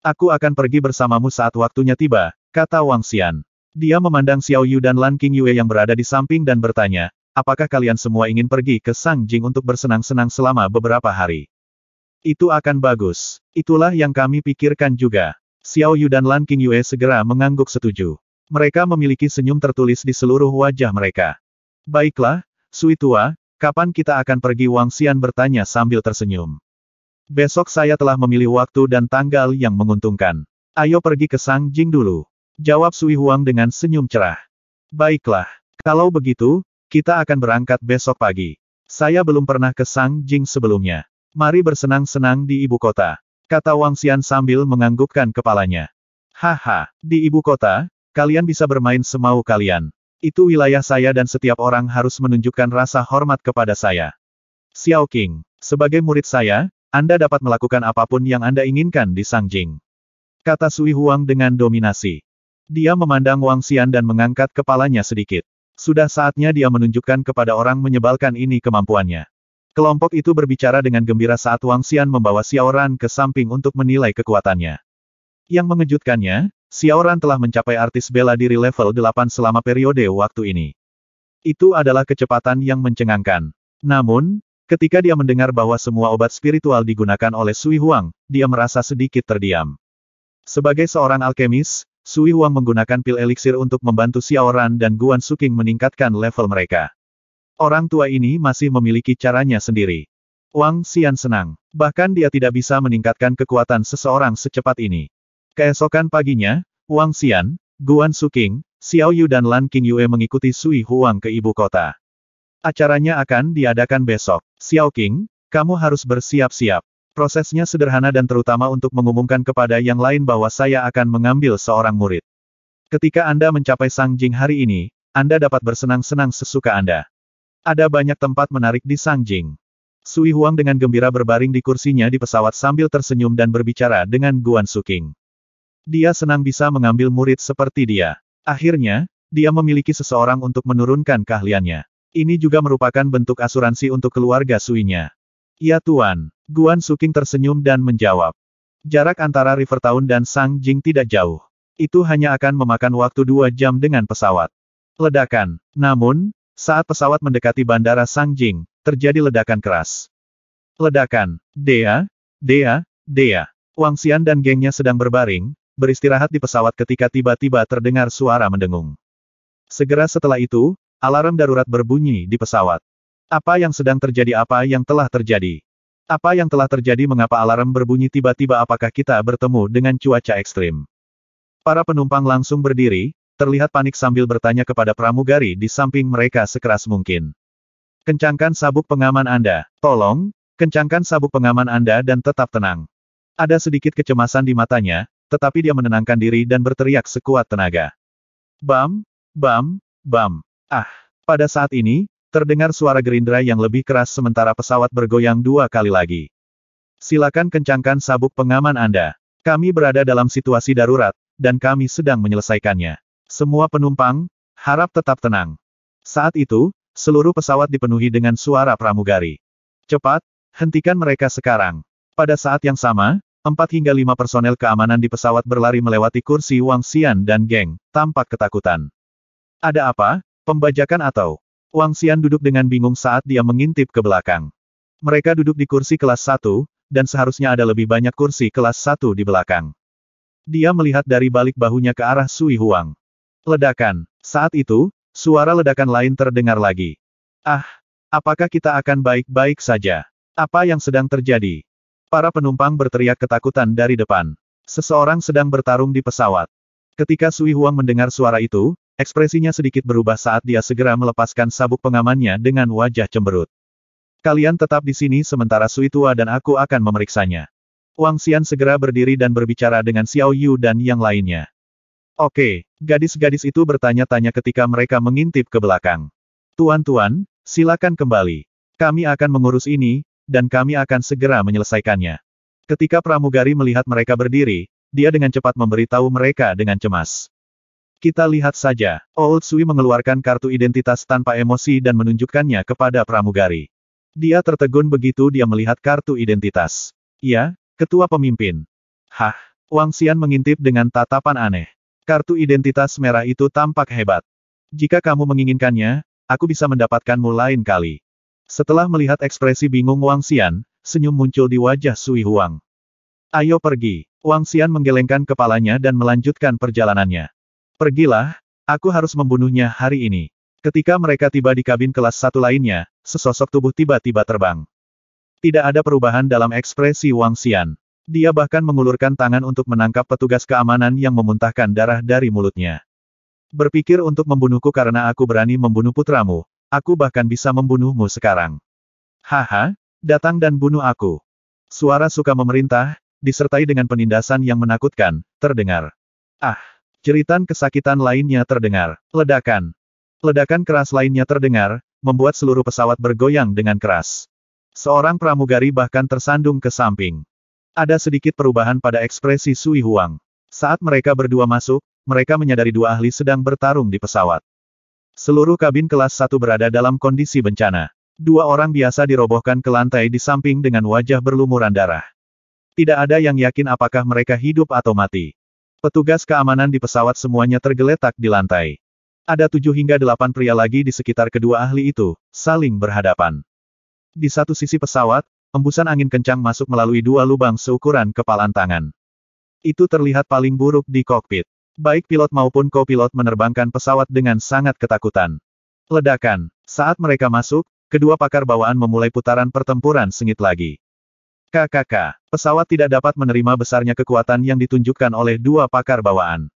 Aku akan pergi bersamamu saat waktunya tiba, kata Wang Xian. Dia memandang Xiao Yu dan Lan King Yue yang berada di samping dan bertanya, apakah kalian semua ingin pergi ke Sang Jing untuk bersenang-senang selama beberapa hari? Itu akan bagus. Itulah yang kami pikirkan juga. Xiao Yu dan Lan King Yue segera mengangguk setuju. Mereka memiliki senyum tertulis di seluruh wajah mereka. Baiklah, Sui Tua, Kapan kita akan pergi Wang Xian bertanya sambil tersenyum. Besok saya telah memilih waktu dan tanggal yang menguntungkan. Ayo pergi ke Sang Jing dulu. Jawab Sui Huang dengan senyum cerah. Baiklah, kalau begitu, kita akan berangkat besok pagi. Saya belum pernah ke Sang Jing sebelumnya. Mari bersenang-senang di ibu kota. Kata Wang Xian sambil menganggukkan kepalanya. Haha, di ibu kota, kalian bisa bermain semau kalian. Itu wilayah saya dan setiap orang harus menunjukkan rasa hormat kepada saya. Xiao King, sebagai murid saya, Anda dapat melakukan apapun yang Anda inginkan di Sangjing. Kata Sui Huang dengan dominasi. Dia memandang Wang Xian dan mengangkat kepalanya sedikit. Sudah saatnya dia menunjukkan kepada orang menyebalkan ini kemampuannya. Kelompok itu berbicara dengan gembira saat Wang Xian membawa Xiao Ran ke samping untuk menilai kekuatannya. Yang mengejutkannya, Xiaoran telah mencapai artis bela diri level 8 selama periode waktu ini. Itu adalah kecepatan yang mencengangkan. Namun, ketika dia mendengar bahwa semua obat spiritual digunakan oleh Sui Huang, dia merasa sedikit terdiam. Sebagai seorang alkemis, Sui Huang menggunakan pil eliksir untuk membantu Xiaoran dan Guan Suking meningkatkan level mereka. Orang tua ini masih memiliki caranya sendiri. Wang Xian senang. Bahkan dia tidak bisa meningkatkan kekuatan seseorang secepat ini. Keesokan paginya, Wang Xian, Guan Suking, Xiao Yu dan Lan King Yue mengikuti Sui Huang ke ibu kota. Acaranya akan diadakan besok. Xiao King, kamu harus bersiap-siap. Prosesnya sederhana dan terutama untuk mengumumkan kepada yang lain bahwa saya akan mengambil seorang murid. Ketika Anda mencapai Sangjing hari ini, Anda dapat bersenang-senang sesuka Anda. Ada banyak tempat menarik di Sangjing. Sui Huang dengan gembira berbaring di kursinya di pesawat sambil tersenyum dan berbicara dengan Guan Suking. Dia senang bisa mengambil murid seperti dia. Akhirnya, dia memiliki seseorang untuk menurunkan keahliannya. Ini juga merupakan bentuk asuransi untuk keluarga Suinya. Ya Tuan, Guan Suking tersenyum dan menjawab. Jarak antara River Town dan Sang Jing tidak jauh. Itu hanya akan memakan waktu dua jam dengan pesawat. Ledakan. Namun, saat pesawat mendekati bandara Sang Jing, terjadi ledakan keras. Ledakan. Dea, Dea, Dea. Wang Xian dan gengnya sedang berbaring, beristirahat di pesawat ketika tiba-tiba terdengar suara mendengung. Segera setelah itu, alarm darurat berbunyi di pesawat. Apa yang sedang terjadi apa yang telah terjadi? Apa yang telah terjadi mengapa alarm berbunyi tiba-tiba apakah kita bertemu dengan cuaca ekstrim? Para penumpang langsung berdiri, terlihat panik sambil bertanya kepada pramugari di samping mereka sekeras mungkin. Kencangkan sabuk pengaman Anda. Tolong, kencangkan sabuk pengaman Anda dan tetap tenang. Ada sedikit kecemasan di matanya, tetapi dia menenangkan diri dan berteriak sekuat tenaga. Bam, bam, bam. Ah, pada saat ini, terdengar suara gerindra yang lebih keras sementara pesawat bergoyang dua kali lagi. Silakan kencangkan sabuk pengaman Anda. Kami berada dalam situasi darurat, dan kami sedang menyelesaikannya. Semua penumpang, harap tetap tenang. Saat itu, seluruh pesawat dipenuhi dengan suara pramugari. Cepat, hentikan mereka sekarang. Pada saat yang sama, Empat hingga lima personel keamanan di pesawat berlari melewati kursi Wang Xian dan geng, tampak ketakutan. Ada apa? Pembajakan atau? Wang Xian duduk dengan bingung saat dia mengintip ke belakang. Mereka duduk di kursi kelas satu, dan seharusnya ada lebih banyak kursi kelas satu di belakang. Dia melihat dari balik bahunya ke arah Sui Huang. Ledakan. Saat itu, suara ledakan lain terdengar lagi. Ah, apakah kita akan baik-baik saja? Apa yang sedang terjadi? Para penumpang berteriak ketakutan dari depan. Seseorang sedang bertarung di pesawat. Ketika Sui Huang mendengar suara itu, ekspresinya sedikit berubah saat dia segera melepaskan sabuk pengamannya dengan wajah cemberut. Kalian tetap di sini sementara Sui Tua dan aku akan memeriksanya. Wang Xian segera berdiri dan berbicara dengan Xiao Yu dan yang lainnya. Oke, gadis-gadis itu bertanya-tanya ketika mereka mengintip ke belakang. Tuan-tuan, silakan kembali. Kami akan mengurus ini, dan kami akan segera menyelesaikannya. Ketika pramugari melihat mereka berdiri, dia dengan cepat memberitahu mereka dengan cemas. Kita lihat saja, Old Sui mengeluarkan kartu identitas tanpa emosi dan menunjukkannya kepada pramugari. Dia tertegun begitu dia melihat kartu identitas. Ya, ketua pemimpin. Hah, Wang Xian mengintip dengan tatapan aneh. Kartu identitas merah itu tampak hebat. Jika kamu menginginkannya, aku bisa mendapatkanmu lain kali. Setelah melihat ekspresi bingung Wang Xian, senyum muncul di wajah Sui Huang. Ayo pergi. Wang Xian menggelengkan kepalanya dan melanjutkan perjalanannya. Pergilah, aku harus membunuhnya hari ini. Ketika mereka tiba di kabin kelas satu lainnya, sesosok tubuh tiba-tiba terbang. Tidak ada perubahan dalam ekspresi Wang Xian. Dia bahkan mengulurkan tangan untuk menangkap petugas keamanan yang memuntahkan darah dari mulutnya. Berpikir untuk membunuhku karena aku berani membunuh putramu, Aku bahkan bisa membunuhmu sekarang. Haha, datang dan bunuh aku. Suara suka memerintah, disertai dengan penindasan yang menakutkan, terdengar. Ah, jeritan kesakitan lainnya terdengar, ledakan. Ledakan keras lainnya terdengar, membuat seluruh pesawat bergoyang dengan keras. Seorang pramugari bahkan tersandung ke samping. Ada sedikit perubahan pada ekspresi Sui Huang. Saat mereka berdua masuk, mereka menyadari dua ahli sedang bertarung di pesawat. Seluruh kabin kelas 1 berada dalam kondisi bencana. Dua orang biasa dirobohkan ke lantai di samping dengan wajah berlumuran darah. Tidak ada yang yakin apakah mereka hidup atau mati. Petugas keamanan di pesawat semuanya tergeletak di lantai. Ada tujuh hingga delapan pria lagi di sekitar kedua ahli itu, saling berhadapan. Di satu sisi pesawat, embusan angin kencang masuk melalui dua lubang seukuran kepalan tangan. Itu terlihat paling buruk di kokpit. Baik pilot maupun kopilot menerbangkan pesawat dengan sangat ketakutan. Ledakan. Saat mereka masuk, kedua pakar bawaan memulai putaran pertempuran sengit lagi. KKK. Pesawat tidak dapat menerima besarnya kekuatan yang ditunjukkan oleh dua pakar bawaan.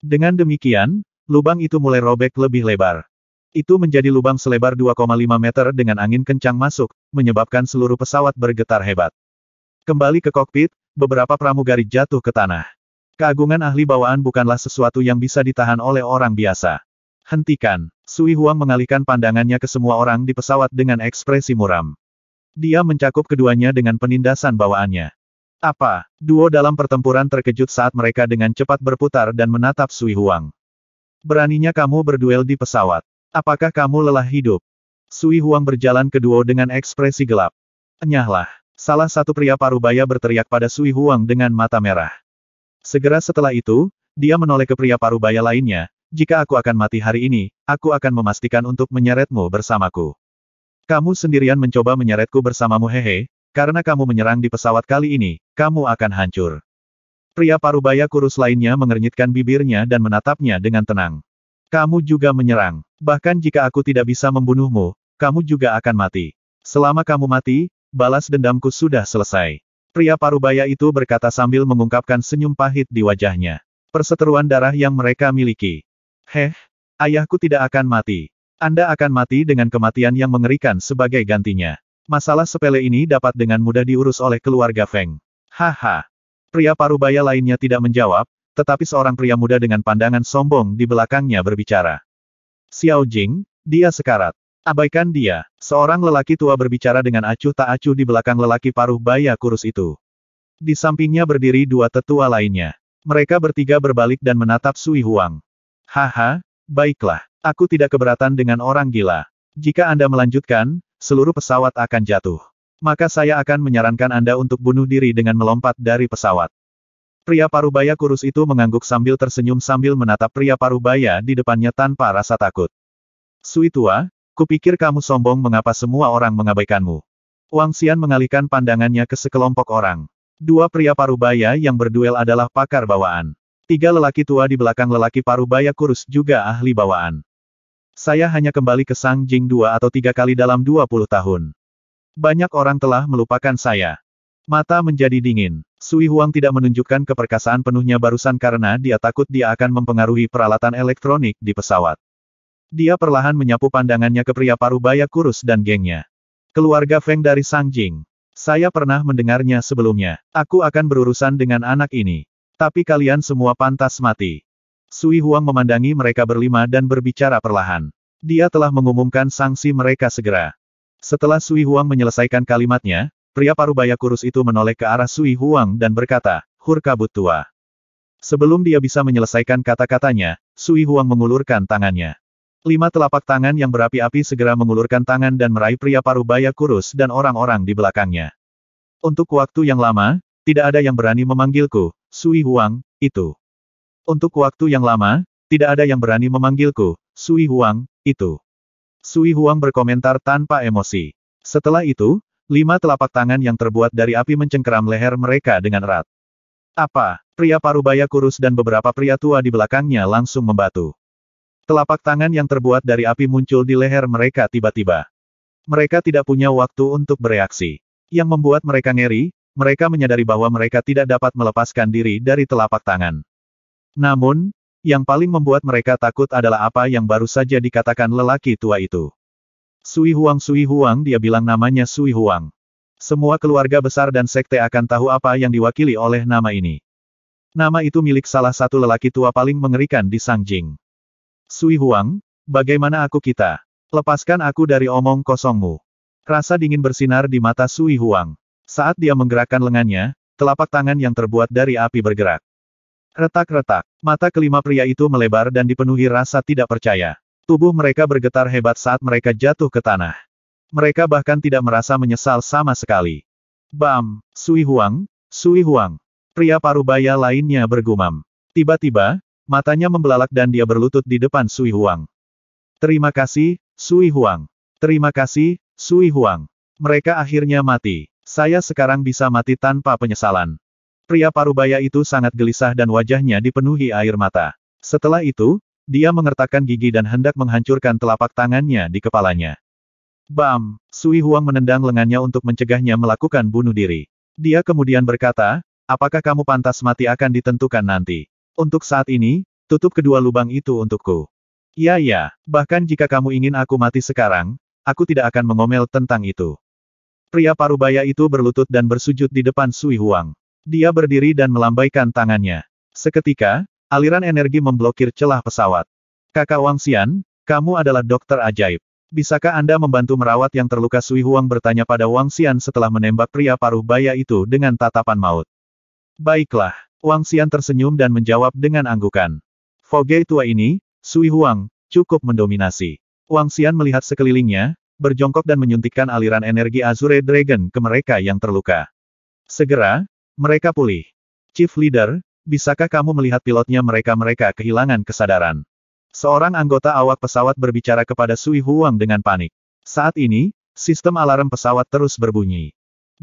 Dengan demikian, lubang itu mulai robek lebih lebar. Itu menjadi lubang selebar 2,5 meter dengan angin kencang masuk, menyebabkan seluruh pesawat bergetar hebat. Kembali ke kokpit, beberapa pramugari jatuh ke tanah. Keagungan ahli bawaan bukanlah sesuatu yang bisa ditahan oleh orang biasa. Hentikan. Sui Huang mengalihkan pandangannya ke semua orang di pesawat dengan ekspresi muram. Dia mencakup keduanya dengan penindasan bawaannya. Apa? Duo dalam pertempuran terkejut saat mereka dengan cepat berputar dan menatap Sui Huang. Beraninya kamu berduel di pesawat. Apakah kamu lelah hidup? Sui Huang berjalan ke duo dengan ekspresi gelap. Enyahlah. Salah satu pria parubaya berteriak pada Sui Huang dengan mata merah. Segera setelah itu, dia menoleh ke pria parubaya lainnya, jika aku akan mati hari ini, aku akan memastikan untuk menyeretmu bersamaku. Kamu sendirian mencoba menyeretku bersamamu hehe, karena kamu menyerang di pesawat kali ini, kamu akan hancur. Pria parubaya kurus lainnya mengernyitkan bibirnya dan menatapnya dengan tenang. Kamu juga menyerang. Bahkan jika aku tidak bisa membunuhmu, kamu juga akan mati. Selama kamu mati, balas dendamku sudah selesai. Pria parubaya itu berkata sambil mengungkapkan senyum pahit di wajahnya. Perseteruan darah yang mereka miliki. Heh, ayahku tidak akan mati. Anda akan mati dengan kematian yang mengerikan sebagai gantinya. Masalah sepele ini dapat dengan mudah diurus oleh keluarga Feng. Haha. Pria parubaya lainnya tidak menjawab, tetapi seorang pria muda dengan pandangan sombong di belakangnya berbicara. Xiao Jing, dia sekarat. Abaikan dia. Seorang lelaki tua berbicara dengan acuh tak acuh di belakang lelaki paruh baya kurus itu. Di sampingnya berdiri dua tetua lainnya. Mereka bertiga berbalik dan menatap Sui Huang. Haha, baiklah. Aku tidak keberatan dengan orang gila. Jika Anda melanjutkan, seluruh pesawat akan jatuh. Maka saya akan menyarankan Anda untuk bunuh diri dengan melompat dari pesawat. Pria paruh baya kurus itu mengangguk sambil tersenyum sambil menatap pria paruh baya di depannya tanpa rasa takut. Sui tua, Kupikir kamu sombong mengapa semua orang mengabaikanmu. Wang Xian mengalihkan pandangannya ke sekelompok orang. Dua pria parubaya yang berduel adalah pakar bawaan. Tiga lelaki tua di belakang lelaki parubaya kurus juga ahli bawaan. Saya hanya kembali ke Sang Jing dua atau tiga kali dalam dua puluh tahun. Banyak orang telah melupakan saya. Mata menjadi dingin. Sui Huang tidak menunjukkan keperkasaan penuhnya barusan karena dia takut dia akan mempengaruhi peralatan elektronik di pesawat. Dia perlahan menyapu pandangannya ke pria paruh baya kurus dan gengnya. Keluarga Feng dari Sang Jing. Saya pernah mendengarnya sebelumnya. Aku akan berurusan dengan anak ini. Tapi kalian semua pantas mati. Sui Huang memandangi mereka berlima dan berbicara perlahan. Dia telah mengumumkan sanksi mereka segera. Setelah Sui Huang menyelesaikan kalimatnya, pria parubaya kurus itu menoleh ke arah Sui Huang dan berkata, hur kabut tua. Sebelum dia bisa menyelesaikan kata-katanya, Sui Huang mengulurkan tangannya. Lima telapak tangan yang berapi-api segera mengulurkan tangan dan meraih pria parubaya kurus dan orang-orang di belakangnya. Untuk waktu yang lama, tidak ada yang berani memanggilku, Sui Huang, itu. Untuk waktu yang lama, tidak ada yang berani memanggilku, Sui Huang, itu. Sui Huang berkomentar tanpa emosi. Setelah itu, lima telapak tangan yang terbuat dari api mencengkeram leher mereka dengan erat. Apa? Pria parubaya kurus dan beberapa pria tua di belakangnya langsung membatu. Telapak tangan yang terbuat dari api muncul di leher mereka tiba-tiba. Mereka tidak punya waktu untuk bereaksi. Yang membuat mereka ngeri, mereka menyadari bahwa mereka tidak dapat melepaskan diri dari telapak tangan. Namun, yang paling membuat mereka takut adalah apa yang baru saja dikatakan lelaki tua itu. Sui Huang Sui Huang dia bilang namanya Sui Huang. Semua keluarga besar dan sekte akan tahu apa yang diwakili oleh nama ini. Nama itu milik salah satu lelaki tua paling mengerikan di Sangjing. Sui Huang, bagaimana aku kita? Lepaskan aku dari omong kosongmu. Rasa dingin bersinar di mata Sui Huang. Saat dia menggerakkan lengannya, telapak tangan yang terbuat dari api bergerak. Retak-retak, mata kelima pria itu melebar dan dipenuhi rasa tidak percaya. Tubuh mereka bergetar hebat saat mereka jatuh ke tanah. Mereka bahkan tidak merasa menyesal sama sekali. Bam, Sui Huang, Sui Huang. Pria parubaya lainnya bergumam. Tiba-tiba, Matanya membelalak dan dia berlutut di depan Sui Huang. Terima kasih, Sui Huang. Terima kasih, Sui Huang. Mereka akhirnya mati. Saya sekarang bisa mati tanpa penyesalan. Pria parubaya itu sangat gelisah dan wajahnya dipenuhi air mata. Setelah itu, dia mengertakkan gigi dan hendak menghancurkan telapak tangannya di kepalanya. Bam! Sui Huang menendang lengannya untuk mencegahnya melakukan bunuh diri. Dia kemudian berkata, apakah kamu pantas mati akan ditentukan nanti. Untuk saat ini, tutup kedua lubang itu untukku. Ya ya, bahkan jika kamu ingin aku mati sekarang, aku tidak akan mengomel tentang itu. Pria parubaya itu berlutut dan bersujud di depan Sui Huang. Dia berdiri dan melambaikan tangannya. Seketika, aliran energi memblokir celah pesawat. Kakak Wang Xian, kamu adalah dokter ajaib. Bisakah Anda membantu merawat yang terluka Sui Huang bertanya pada Wang Xian setelah menembak pria paruh baya itu dengan tatapan maut. Baiklah, Wang Xian tersenyum dan menjawab dengan anggukan. Foge tua ini, Sui Huang, cukup mendominasi. Wang Xian melihat sekelilingnya, berjongkok dan menyuntikkan aliran energi Azure Dragon ke mereka yang terluka. Segera, mereka pulih. Chief Leader, bisakah kamu melihat pilotnya mereka-mereka kehilangan kesadaran? Seorang anggota awak pesawat berbicara kepada Sui Huang dengan panik. Saat ini, sistem alarm pesawat terus berbunyi.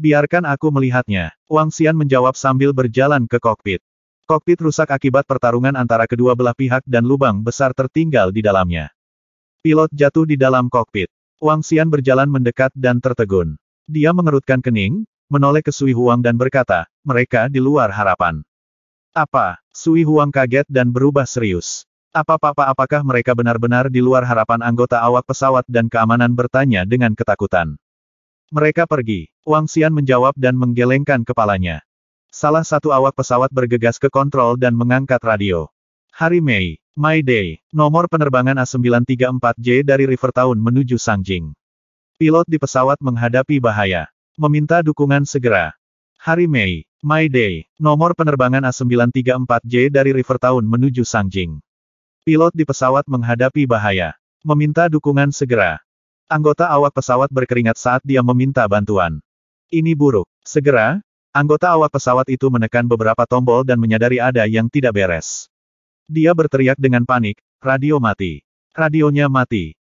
Biarkan aku melihatnya. Wang Xian menjawab sambil berjalan ke kokpit. Kokpit rusak akibat pertarungan antara kedua belah pihak dan lubang besar tertinggal di dalamnya. Pilot jatuh di dalam kokpit. Wang Xian berjalan mendekat dan tertegun. Dia mengerutkan kening, menoleh ke Sui Huang dan berkata, mereka di luar harapan. Apa? Sui Huang kaget dan berubah serius. Apa-apa apakah mereka benar-benar di luar harapan anggota awak pesawat dan keamanan bertanya dengan ketakutan. Mereka pergi. Wang Xian menjawab dan menggelengkan kepalanya. Salah satu awak pesawat bergegas ke kontrol dan mengangkat radio. Hari Mei, My Day, nomor penerbangan A934J dari Rivertown menuju Sangjing. Pilot di pesawat menghadapi bahaya. Meminta dukungan segera. Hari Mei, My Day, nomor penerbangan A934J dari Rivertown menuju Sangjing. Pilot di pesawat menghadapi bahaya. Meminta dukungan segera. Anggota awak pesawat berkeringat saat dia meminta bantuan. Ini buruk. Segera, anggota awak pesawat itu menekan beberapa tombol dan menyadari ada yang tidak beres. Dia berteriak dengan panik, radio mati. Radionya mati.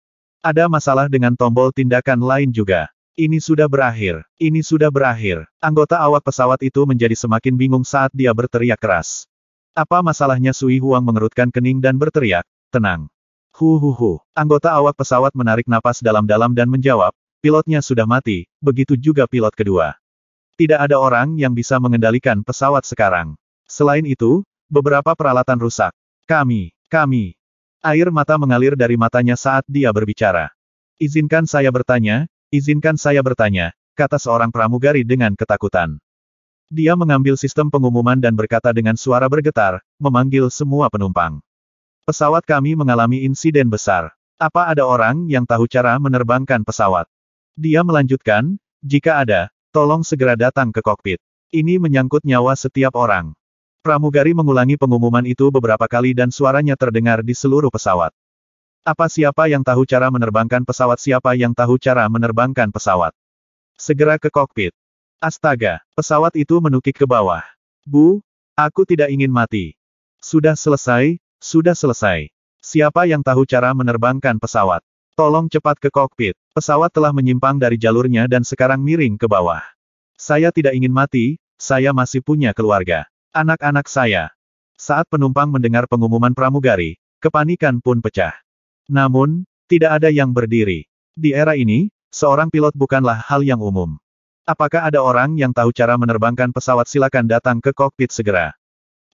Ada masalah dengan tombol tindakan lain juga. Ini sudah berakhir. Ini sudah berakhir. Anggota awak pesawat itu menjadi semakin bingung saat dia berteriak keras. Apa masalahnya Sui Huang mengerutkan kening dan berteriak, tenang. Huhuhu. Anggota awak pesawat menarik napas dalam-dalam dan menjawab, pilotnya sudah mati, begitu juga pilot kedua. Tidak ada orang yang bisa mengendalikan pesawat sekarang. Selain itu, beberapa peralatan rusak. Kami, kami. Air mata mengalir dari matanya saat dia berbicara. Izinkan saya bertanya, izinkan saya bertanya, kata seorang pramugari dengan ketakutan. Dia mengambil sistem pengumuman dan berkata dengan suara bergetar, memanggil semua penumpang. Pesawat kami mengalami insiden besar. Apa ada orang yang tahu cara menerbangkan pesawat? Dia melanjutkan, jika ada, tolong segera datang ke kokpit. Ini menyangkut nyawa setiap orang. Pramugari mengulangi pengumuman itu beberapa kali dan suaranya terdengar di seluruh pesawat. Apa siapa yang tahu cara menerbangkan pesawat? Siapa yang tahu cara menerbangkan pesawat? Segera ke kokpit. Astaga, pesawat itu menukik ke bawah. Bu, aku tidak ingin mati. Sudah selesai, sudah selesai. Siapa yang tahu cara menerbangkan pesawat? Tolong cepat ke kokpit. Pesawat telah menyimpang dari jalurnya dan sekarang miring ke bawah. Saya tidak ingin mati, saya masih punya keluarga. Anak-anak saya. Saat penumpang mendengar pengumuman pramugari, kepanikan pun pecah. Namun, tidak ada yang berdiri. Di era ini, seorang pilot bukanlah hal yang umum. Apakah ada orang yang tahu cara menerbangkan pesawat silakan datang ke kokpit segera.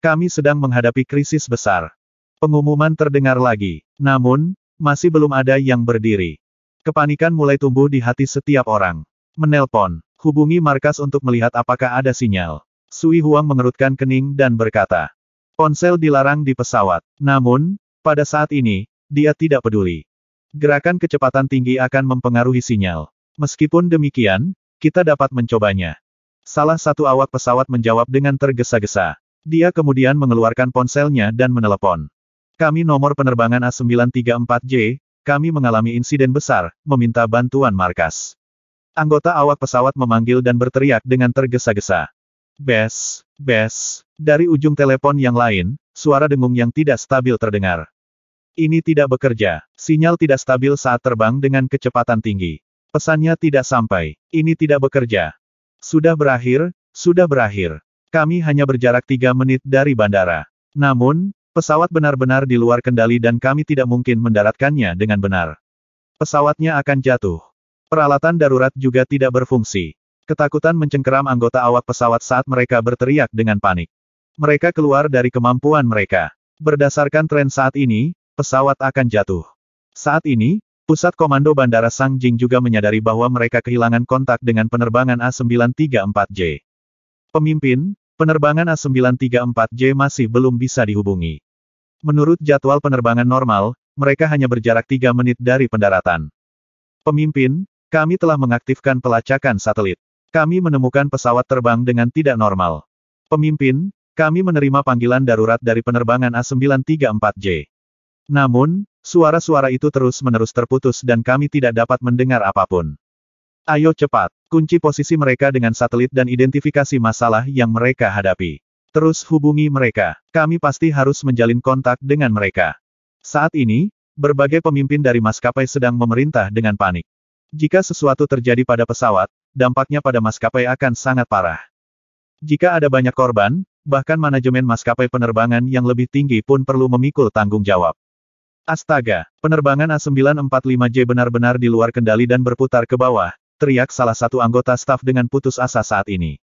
Kami sedang menghadapi krisis besar. Pengumuman terdengar lagi. Namun, masih belum ada yang berdiri. Kepanikan mulai tumbuh di hati setiap orang. Menelpon, hubungi markas untuk melihat apakah ada sinyal. Sui Huang mengerutkan kening dan berkata, ponsel dilarang di pesawat. Namun, pada saat ini, dia tidak peduli. Gerakan kecepatan tinggi akan mempengaruhi sinyal. Meskipun demikian, kita dapat mencobanya. Salah satu awak pesawat menjawab dengan tergesa-gesa. Dia kemudian mengeluarkan ponselnya dan menelepon. Kami nomor penerbangan A934J, kami mengalami insiden besar, meminta bantuan markas. Anggota awak pesawat memanggil dan berteriak dengan tergesa-gesa. Bes, bes, dari ujung telepon yang lain, suara dengung yang tidak stabil terdengar. Ini tidak bekerja, sinyal tidak stabil saat terbang dengan kecepatan tinggi. Pesannya tidak sampai, ini tidak bekerja. Sudah berakhir, sudah berakhir. Kami hanya berjarak tiga menit dari bandara. Namun, Pesawat benar-benar di luar kendali dan kami tidak mungkin mendaratkannya dengan benar. Pesawatnya akan jatuh. Peralatan darurat juga tidak berfungsi. Ketakutan mencengkeram anggota awak pesawat saat mereka berteriak dengan panik. Mereka keluar dari kemampuan mereka. Berdasarkan tren saat ini, pesawat akan jatuh. Saat ini, Pusat Komando Bandara Sang Jing juga menyadari bahwa mereka kehilangan kontak dengan penerbangan A934J. Pemimpin, penerbangan A934J masih belum bisa dihubungi. Menurut jadwal penerbangan normal, mereka hanya berjarak tiga menit dari pendaratan. Pemimpin, kami telah mengaktifkan pelacakan satelit. Kami menemukan pesawat terbang dengan tidak normal. Pemimpin, kami menerima panggilan darurat dari penerbangan A934J. Namun, suara-suara itu terus-menerus terputus dan kami tidak dapat mendengar apapun. Ayo cepat, kunci posisi mereka dengan satelit dan identifikasi masalah yang mereka hadapi. Terus hubungi mereka. Kami pasti harus menjalin kontak dengan mereka. Saat ini, berbagai pemimpin dari maskapai sedang memerintah dengan panik. Jika sesuatu terjadi pada pesawat, dampaknya pada maskapai akan sangat parah. Jika ada banyak korban, bahkan manajemen maskapai penerbangan yang lebih tinggi pun perlu memikul tanggung jawab. Astaga, penerbangan A945J benar-benar di luar kendali dan berputar ke bawah, teriak salah satu anggota staf dengan putus asa saat ini.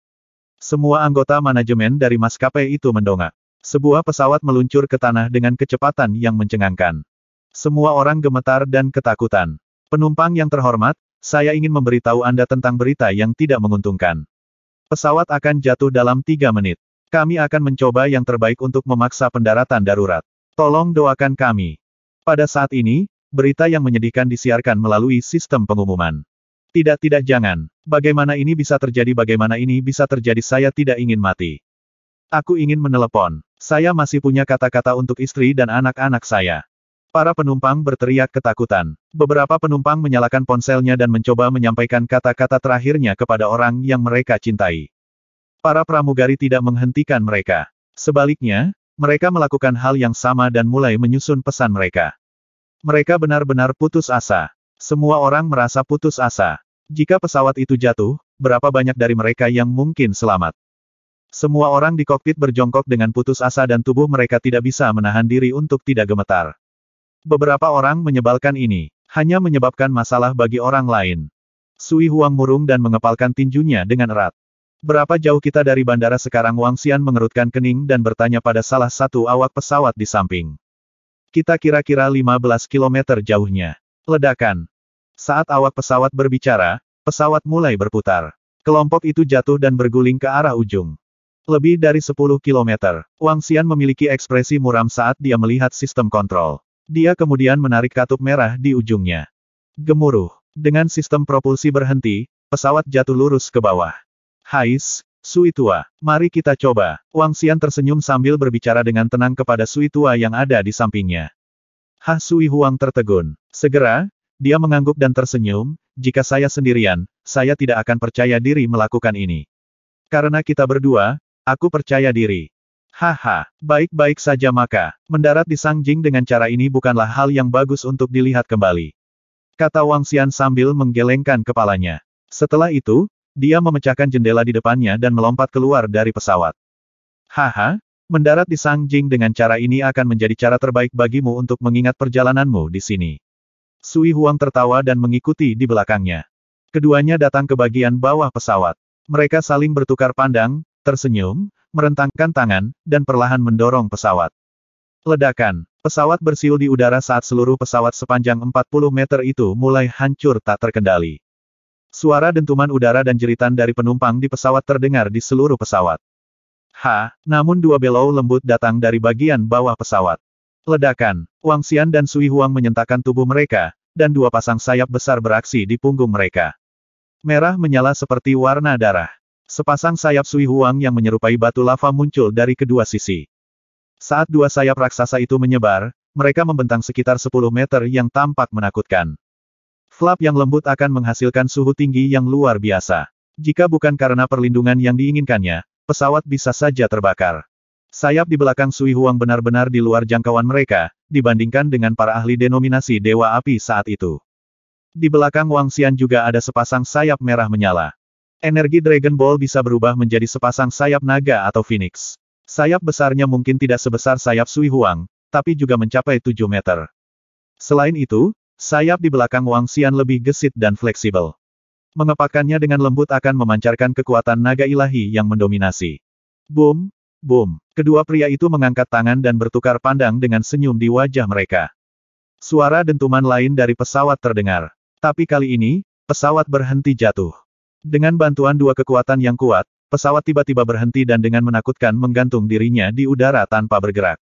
Semua anggota manajemen dari maskapai itu mendongak. Sebuah pesawat meluncur ke tanah dengan kecepatan yang mencengangkan. Semua orang gemetar dan ketakutan. Penumpang yang terhormat, saya ingin memberitahu Anda tentang berita yang tidak menguntungkan. Pesawat akan jatuh dalam tiga menit. Kami akan mencoba yang terbaik untuk memaksa pendaratan darurat. Tolong doakan kami. Pada saat ini, berita yang menyedihkan disiarkan melalui sistem pengumuman. Tidak tidak jangan, bagaimana ini bisa terjadi bagaimana ini bisa terjadi saya tidak ingin mati. Aku ingin menelepon. Saya masih punya kata-kata untuk istri dan anak-anak saya. Para penumpang berteriak ketakutan. Beberapa penumpang menyalakan ponselnya dan mencoba menyampaikan kata-kata terakhirnya kepada orang yang mereka cintai. Para pramugari tidak menghentikan mereka. Sebaliknya, mereka melakukan hal yang sama dan mulai menyusun pesan mereka. Mereka benar-benar putus asa. Semua orang merasa putus asa. Jika pesawat itu jatuh, berapa banyak dari mereka yang mungkin selamat? Semua orang di kokpit berjongkok dengan putus asa dan tubuh mereka tidak bisa menahan diri untuk tidak gemetar. Beberapa orang menyebalkan ini, hanya menyebabkan masalah bagi orang lain. Sui Huang murung dan mengepalkan tinjunya dengan erat. Berapa jauh kita dari bandara sekarang Wang Xian mengerutkan kening dan bertanya pada salah satu awak pesawat di samping. Kita kira-kira 15 km jauhnya. Ledakan. Saat awak pesawat berbicara, pesawat mulai berputar. Kelompok itu jatuh dan berguling ke arah ujung. Lebih dari 10 km, Wang Xian memiliki ekspresi muram saat dia melihat sistem kontrol. Dia kemudian menarik katup merah di ujungnya. Gemuruh. Dengan sistem propulsi berhenti, pesawat jatuh lurus ke bawah. Hais, Sui Tua, mari kita coba. Wang Xian tersenyum sambil berbicara dengan tenang kepada Sui Tua yang ada di sampingnya. Ha Sui Huang tertegun. Segera, dia mengangguk dan tersenyum, jika saya sendirian, saya tidak akan percaya diri melakukan ini. Karena kita berdua, aku percaya diri. Haha, baik-baik saja maka, mendarat di Sangjing dengan cara ini bukanlah hal yang bagus untuk dilihat kembali. Kata Wang Xian sambil menggelengkan kepalanya. Setelah itu, dia memecahkan jendela di depannya dan melompat keluar dari pesawat. Haha, mendarat di Sangjing dengan cara ini akan menjadi cara terbaik bagimu untuk mengingat perjalananmu di sini. Sui Huang tertawa dan mengikuti di belakangnya. Keduanya datang ke bagian bawah pesawat. Mereka saling bertukar pandang, tersenyum, merentangkan tangan, dan perlahan mendorong pesawat. Ledakan. Pesawat bersiul di udara saat seluruh pesawat sepanjang 40 meter itu mulai hancur tak terkendali. Suara dentuman udara dan jeritan dari penumpang di pesawat terdengar di seluruh pesawat. Ha, namun dua belau lembut datang dari bagian bawah pesawat. Ledakan, Wang Xian dan Sui Huang menyentakkan tubuh mereka, dan dua pasang sayap besar beraksi di punggung mereka. Merah menyala seperti warna darah. Sepasang sayap Sui Huang yang menyerupai batu lava muncul dari kedua sisi. Saat dua sayap raksasa itu menyebar, mereka membentang sekitar 10 meter yang tampak menakutkan. Flap yang lembut akan menghasilkan suhu tinggi yang luar biasa. Jika bukan karena perlindungan yang diinginkannya, pesawat bisa saja terbakar. Sayap di belakang Sui Huang benar-benar di luar jangkauan mereka, dibandingkan dengan para ahli denominasi Dewa Api saat itu. Di belakang Wang Xian juga ada sepasang sayap merah menyala. Energi Dragon Ball bisa berubah menjadi sepasang sayap naga atau phoenix. Sayap besarnya mungkin tidak sebesar sayap Sui Huang, tapi juga mencapai 7 meter. Selain itu, sayap di belakang Wang Xian lebih gesit dan fleksibel. Mengepakannya dengan lembut akan memancarkan kekuatan naga ilahi yang mendominasi. Boom, Boom! Kedua pria itu mengangkat tangan dan bertukar pandang dengan senyum di wajah mereka. Suara dentuman lain dari pesawat terdengar. Tapi kali ini, pesawat berhenti jatuh. Dengan bantuan dua kekuatan yang kuat, pesawat tiba-tiba berhenti dan dengan menakutkan menggantung dirinya di udara tanpa bergerak.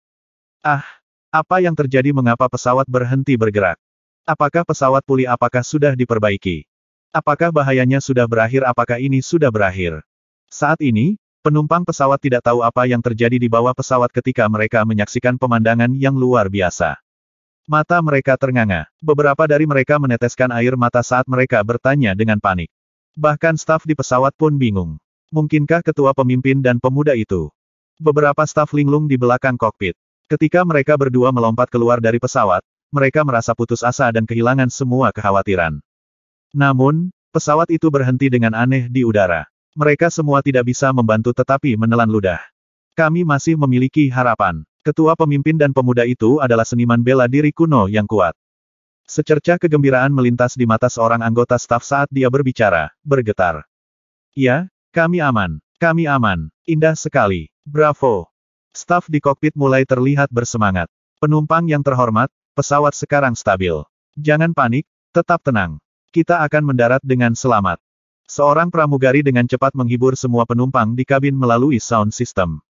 Ah! Apa yang terjadi mengapa pesawat berhenti bergerak? Apakah pesawat pulih apakah sudah diperbaiki? Apakah bahayanya sudah berakhir apakah ini sudah berakhir? Saat ini, Penumpang pesawat tidak tahu apa yang terjadi di bawah pesawat ketika mereka menyaksikan pemandangan yang luar biasa. Mata mereka ternganga. Beberapa dari mereka meneteskan air mata saat mereka bertanya dengan panik. Bahkan staf di pesawat pun bingung. Mungkinkah ketua pemimpin dan pemuda itu? Beberapa staf linglung di belakang kokpit. Ketika mereka berdua melompat keluar dari pesawat, mereka merasa putus asa dan kehilangan semua kekhawatiran. Namun, pesawat itu berhenti dengan aneh di udara. Mereka semua tidak bisa membantu tetapi menelan ludah. Kami masih memiliki harapan. Ketua pemimpin dan pemuda itu adalah seniman bela diri kuno yang kuat. Secercah kegembiraan melintas di mata seorang anggota staf saat dia berbicara, bergetar. Ya, kami aman, kami aman, indah sekali, bravo. Staf di kokpit mulai terlihat bersemangat. Penumpang yang terhormat, pesawat sekarang stabil. Jangan panik, tetap tenang. Kita akan mendarat dengan selamat. Seorang pramugari dengan cepat menghibur semua penumpang di kabin melalui sound system.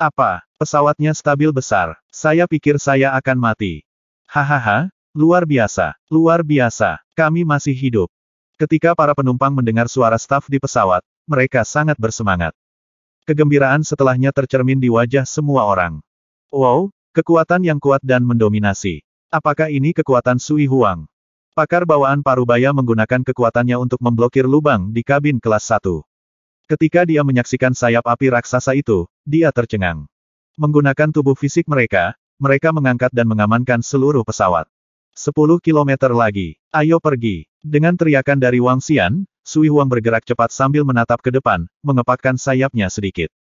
Apa? Pesawatnya stabil besar. Saya pikir saya akan mati. Hahaha, luar biasa, luar biasa, kami masih hidup. Ketika para penumpang mendengar suara staf di pesawat, mereka sangat bersemangat. Kegembiraan setelahnya tercermin di wajah semua orang. Wow, kekuatan yang kuat dan mendominasi. Apakah ini kekuatan Sui Huang? Pakar bawaan Parubaya menggunakan kekuatannya untuk memblokir lubang di kabin kelas 1. Ketika dia menyaksikan sayap api raksasa itu, dia tercengang. Menggunakan tubuh fisik mereka, mereka mengangkat dan mengamankan seluruh pesawat. 10 kilometer lagi, ayo pergi. Dengan teriakan dari Wang Xian, Sui Huang bergerak cepat sambil menatap ke depan, mengepakkan sayapnya sedikit.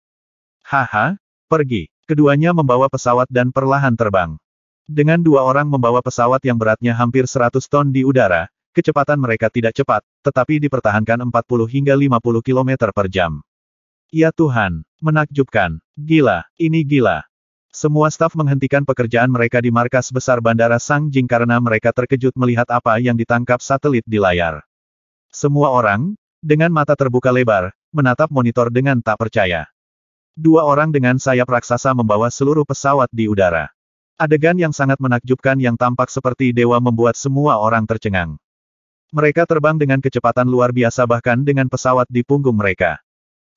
Haha, pergi. Keduanya membawa pesawat dan perlahan terbang. Dengan dua orang membawa pesawat yang beratnya hampir 100 ton di udara, kecepatan mereka tidak cepat, tetapi dipertahankan 40 hingga 50 km per jam. Ya Tuhan, menakjubkan, gila, ini gila. Semua staf menghentikan pekerjaan mereka di markas besar Bandara Jing karena mereka terkejut melihat apa yang ditangkap satelit di layar. Semua orang, dengan mata terbuka lebar, menatap monitor dengan tak percaya. Dua orang dengan sayap raksasa membawa seluruh pesawat di udara. Adegan yang sangat menakjubkan yang tampak seperti dewa membuat semua orang tercengang. Mereka terbang dengan kecepatan luar biasa bahkan dengan pesawat di punggung mereka.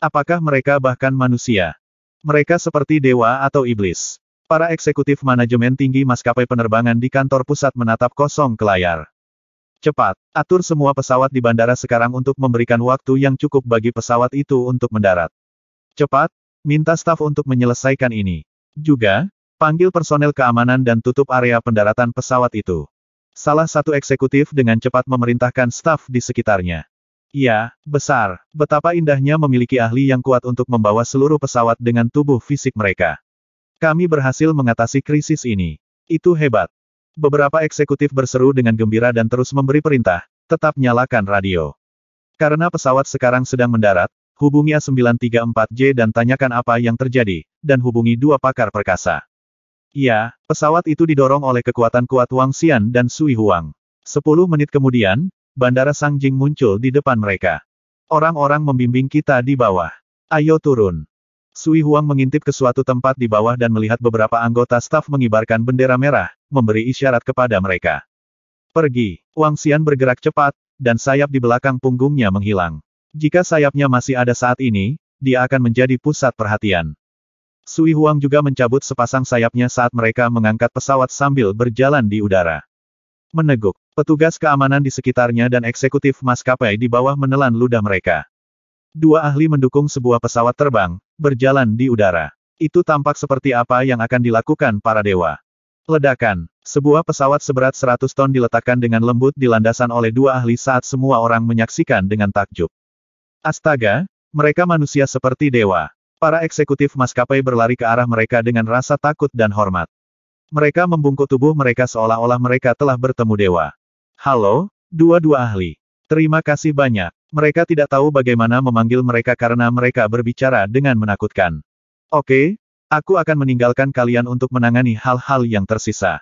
Apakah mereka bahkan manusia? Mereka seperti dewa atau iblis. Para eksekutif manajemen tinggi maskapai penerbangan di kantor pusat menatap kosong ke layar. Cepat, atur semua pesawat di bandara sekarang untuk memberikan waktu yang cukup bagi pesawat itu untuk mendarat. Cepat, minta staf untuk menyelesaikan ini. Juga, Panggil personel keamanan dan tutup area pendaratan pesawat itu. Salah satu eksekutif dengan cepat memerintahkan staf di sekitarnya. Ya, besar, betapa indahnya memiliki ahli yang kuat untuk membawa seluruh pesawat dengan tubuh fisik mereka. Kami berhasil mengatasi krisis ini. Itu hebat. Beberapa eksekutif berseru dengan gembira dan terus memberi perintah, tetap nyalakan radio. Karena pesawat sekarang sedang mendarat, hubungi A934J dan tanyakan apa yang terjadi, dan hubungi dua pakar perkasa. Iya, pesawat itu didorong oleh kekuatan kuat Wang Xian dan Sui Huang. Sepuluh menit kemudian, Bandara Sangjing muncul di depan mereka. Orang-orang membimbing kita di bawah. Ayo turun. Sui Huang mengintip ke suatu tempat di bawah dan melihat beberapa anggota staf mengibarkan bendera merah, memberi isyarat kepada mereka. Pergi. Wang Xian bergerak cepat, dan sayap di belakang punggungnya menghilang. Jika sayapnya masih ada saat ini, dia akan menjadi pusat perhatian. Sui Huang juga mencabut sepasang sayapnya saat mereka mengangkat pesawat sambil berjalan di udara. Meneguk, petugas keamanan di sekitarnya dan eksekutif maskapai di bawah menelan ludah mereka. Dua ahli mendukung sebuah pesawat terbang, berjalan di udara. Itu tampak seperti apa yang akan dilakukan para dewa. Ledakan, sebuah pesawat seberat 100 ton diletakkan dengan lembut di landasan oleh dua ahli saat semua orang menyaksikan dengan takjub. Astaga, mereka manusia seperti dewa. Para eksekutif maskapai berlari ke arah mereka dengan rasa takut dan hormat. Mereka membungkuk tubuh mereka seolah-olah mereka telah bertemu dewa. Halo, dua-dua ahli. Terima kasih banyak. Mereka tidak tahu bagaimana memanggil mereka karena mereka berbicara dengan menakutkan. Oke, aku akan meninggalkan kalian untuk menangani hal-hal yang tersisa.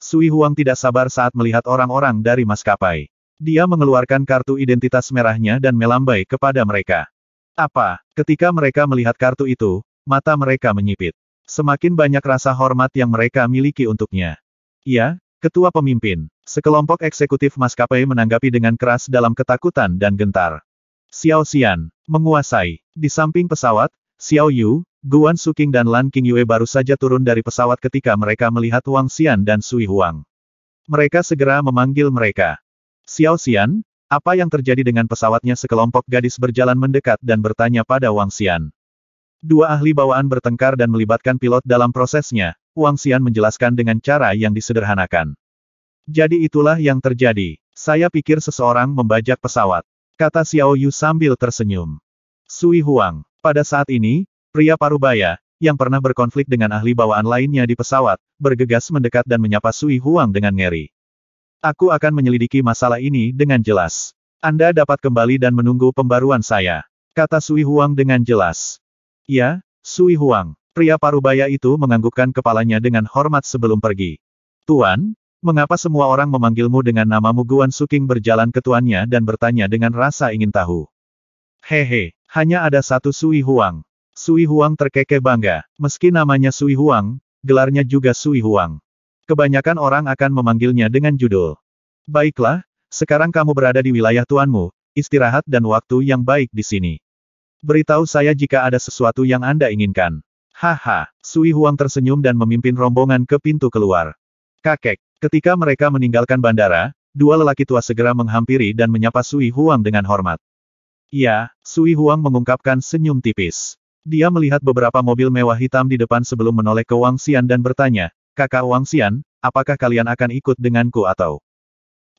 Sui Huang tidak sabar saat melihat orang-orang dari maskapai. Dia mengeluarkan kartu identitas merahnya dan melambai kepada mereka. Apa? Ketika mereka melihat kartu itu, mata mereka menyipit. Semakin banyak rasa hormat yang mereka miliki untuknya. Ya, Ketua Pemimpin. Sekelompok eksekutif maskapai menanggapi dengan keras dalam ketakutan dan gentar. Xiao Xian, menguasai. Di samping pesawat, Xiao Yu, Guan Suking dan Lan King Yue baru saja turun dari pesawat ketika mereka melihat Wang Xian dan Sui Huang. Mereka segera memanggil mereka. Xiao Xian, apa yang terjadi dengan pesawatnya sekelompok gadis berjalan mendekat dan bertanya pada Wang Xian. Dua ahli bawaan bertengkar dan melibatkan pilot dalam prosesnya, Wang Xian menjelaskan dengan cara yang disederhanakan. Jadi itulah yang terjadi. Saya pikir seseorang membajak pesawat. Kata Xiao Yu sambil tersenyum. Sui Huang. Pada saat ini, pria parubaya, yang pernah berkonflik dengan ahli bawaan lainnya di pesawat, bergegas mendekat dan menyapa Sui Huang dengan ngeri. Aku akan menyelidiki masalah ini dengan jelas. Anda dapat kembali dan menunggu pembaruan saya. Kata Sui Huang dengan jelas. Ya, Sui Huang. Pria parubaya itu menganggukkan kepalanya dengan hormat sebelum pergi. Tuan, mengapa semua orang memanggilmu dengan namamu Guan Suking berjalan ke tuannya dan bertanya dengan rasa ingin tahu. Hehe, hanya ada satu Sui Huang. Sui Huang terkekeh bangga. Meski namanya Sui Huang, gelarnya juga Sui Huang. Kebanyakan orang akan memanggilnya dengan judul. Baiklah, sekarang kamu berada di wilayah tuanmu, istirahat dan waktu yang baik di sini. Beritahu saya jika ada sesuatu yang Anda inginkan. Haha, Sui Huang tersenyum dan memimpin rombongan ke pintu keluar. Kakek, ketika mereka meninggalkan bandara, dua lelaki tua segera menghampiri dan menyapa Sui Huang dengan hormat. Ya, Sui Huang mengungkapkan senyum tipis. Dia melihat beberapa mobil mewah hitam di depan sebelum menoleh ke Wang Xian dan bertanya, Kakak Wang Xian, apakah kalian akan ikut denganku atau?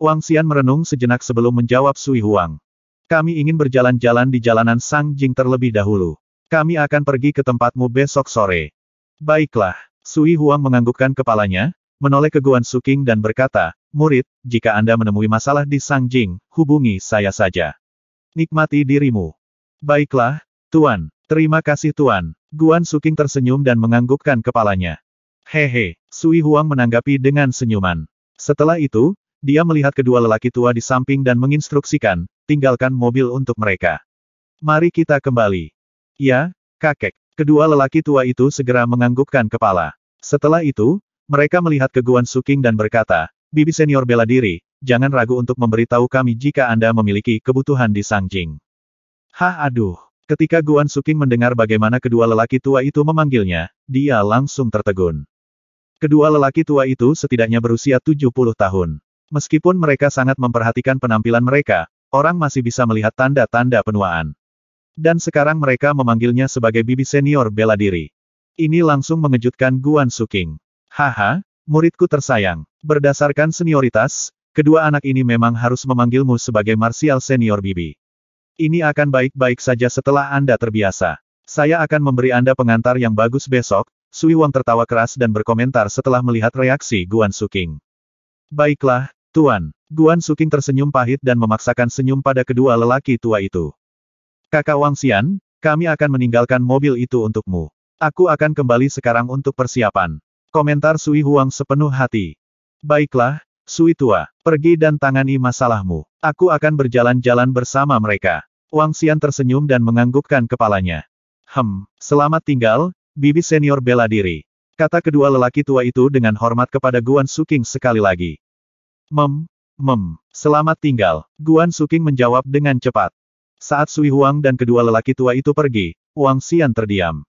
Wang Xian merenung sejenak sebelum menjawab Sui Huang. Kami ingin berjalan-jalan di jalanan Sang Jing terlebih dahulu. Kami akan pergi ke tempatmu besok sore. Baiklah, Sui Huang menganggukkan kepalanya, menoleh ke Guan Suking dan berkata, Murid, jika Anda menemui masalah di Sang Jing, hubungi saya saja. Nikmati dirimu. Baiklah, Tuan. Terima kasih Tuan. Guan Suking tersenyum dan menganggukkan kepalanya. Hehe, Sui Huang menanggapi dengan senyuman. Setelah itu, dia melihat kedua lelaki tua di samping dan menginstruksikan, tinggalkan mobil untuk mereka. Mari kita kembali. Ya, kakek. Kedua lelaki tua itu segera menganggukkan kepala. Setelah itu, mereka melihat ke Guan Suking dan berkata, Bibi senior bela diri, jangan ragu untuk memberitahu kami jika Anda memiliki kebutuhan di Sangjing. Hah aduh. Ketika Guan Suking mendengar bagaimana kedua lelaki tua itu memanggilnya, dia langsung tertegun. Kedua lelaki tua itu setidaknya berusia 70 tahun. Meskipun mereka sangat memperhatikan penampilan mereka, orang masih bisa melihat tanda-tanda penuaan. Dan sekarang mereka memanggilnya sebagai bibi senior bela diri. Ini langsung mengejutkan Guan Suking. Haha, muridku tersayang. Berdasarkan senioritas, kedua anak ini memang harus memanggilmu sebagai martial senior bibi. Ini akan baik-baik saja setelah Anda terbiasa. Saya akan memberi Anda pengantar yang bagus besok, Sui Wang tertawa keras dan berkomentar setelah melihat reaksi Guan Suking. Baiklah, Tuan. Guan Suking tersenyum pahit dan memaksakan senyum pada kedua lelaki tua itu. Kakak Wang Xian, kami akan meninggalkan mobil itu untukmu. Aku akan kembali sekarang untuk persiapan. Komentar Sui Huang sepenuh hati. Baiklah, Sui Tua, pergi dan tangani masalahmu. Aku akan berjalan-jalan bersama mereka. Wang Xian tersenyum dan menganggukkan kepalanya. Hem, selamat tinggal, Bibi senior bela diri. Kata kedua lelaki tua itu dengan hormat kepada Guan Suking sekali lagi. Mem, mem, selamat tinggal, Guan Suking menjawab dengan cepat. Saat Sui Huang dan kedua lelaki tua itu pergi, Wang Xian terdiam.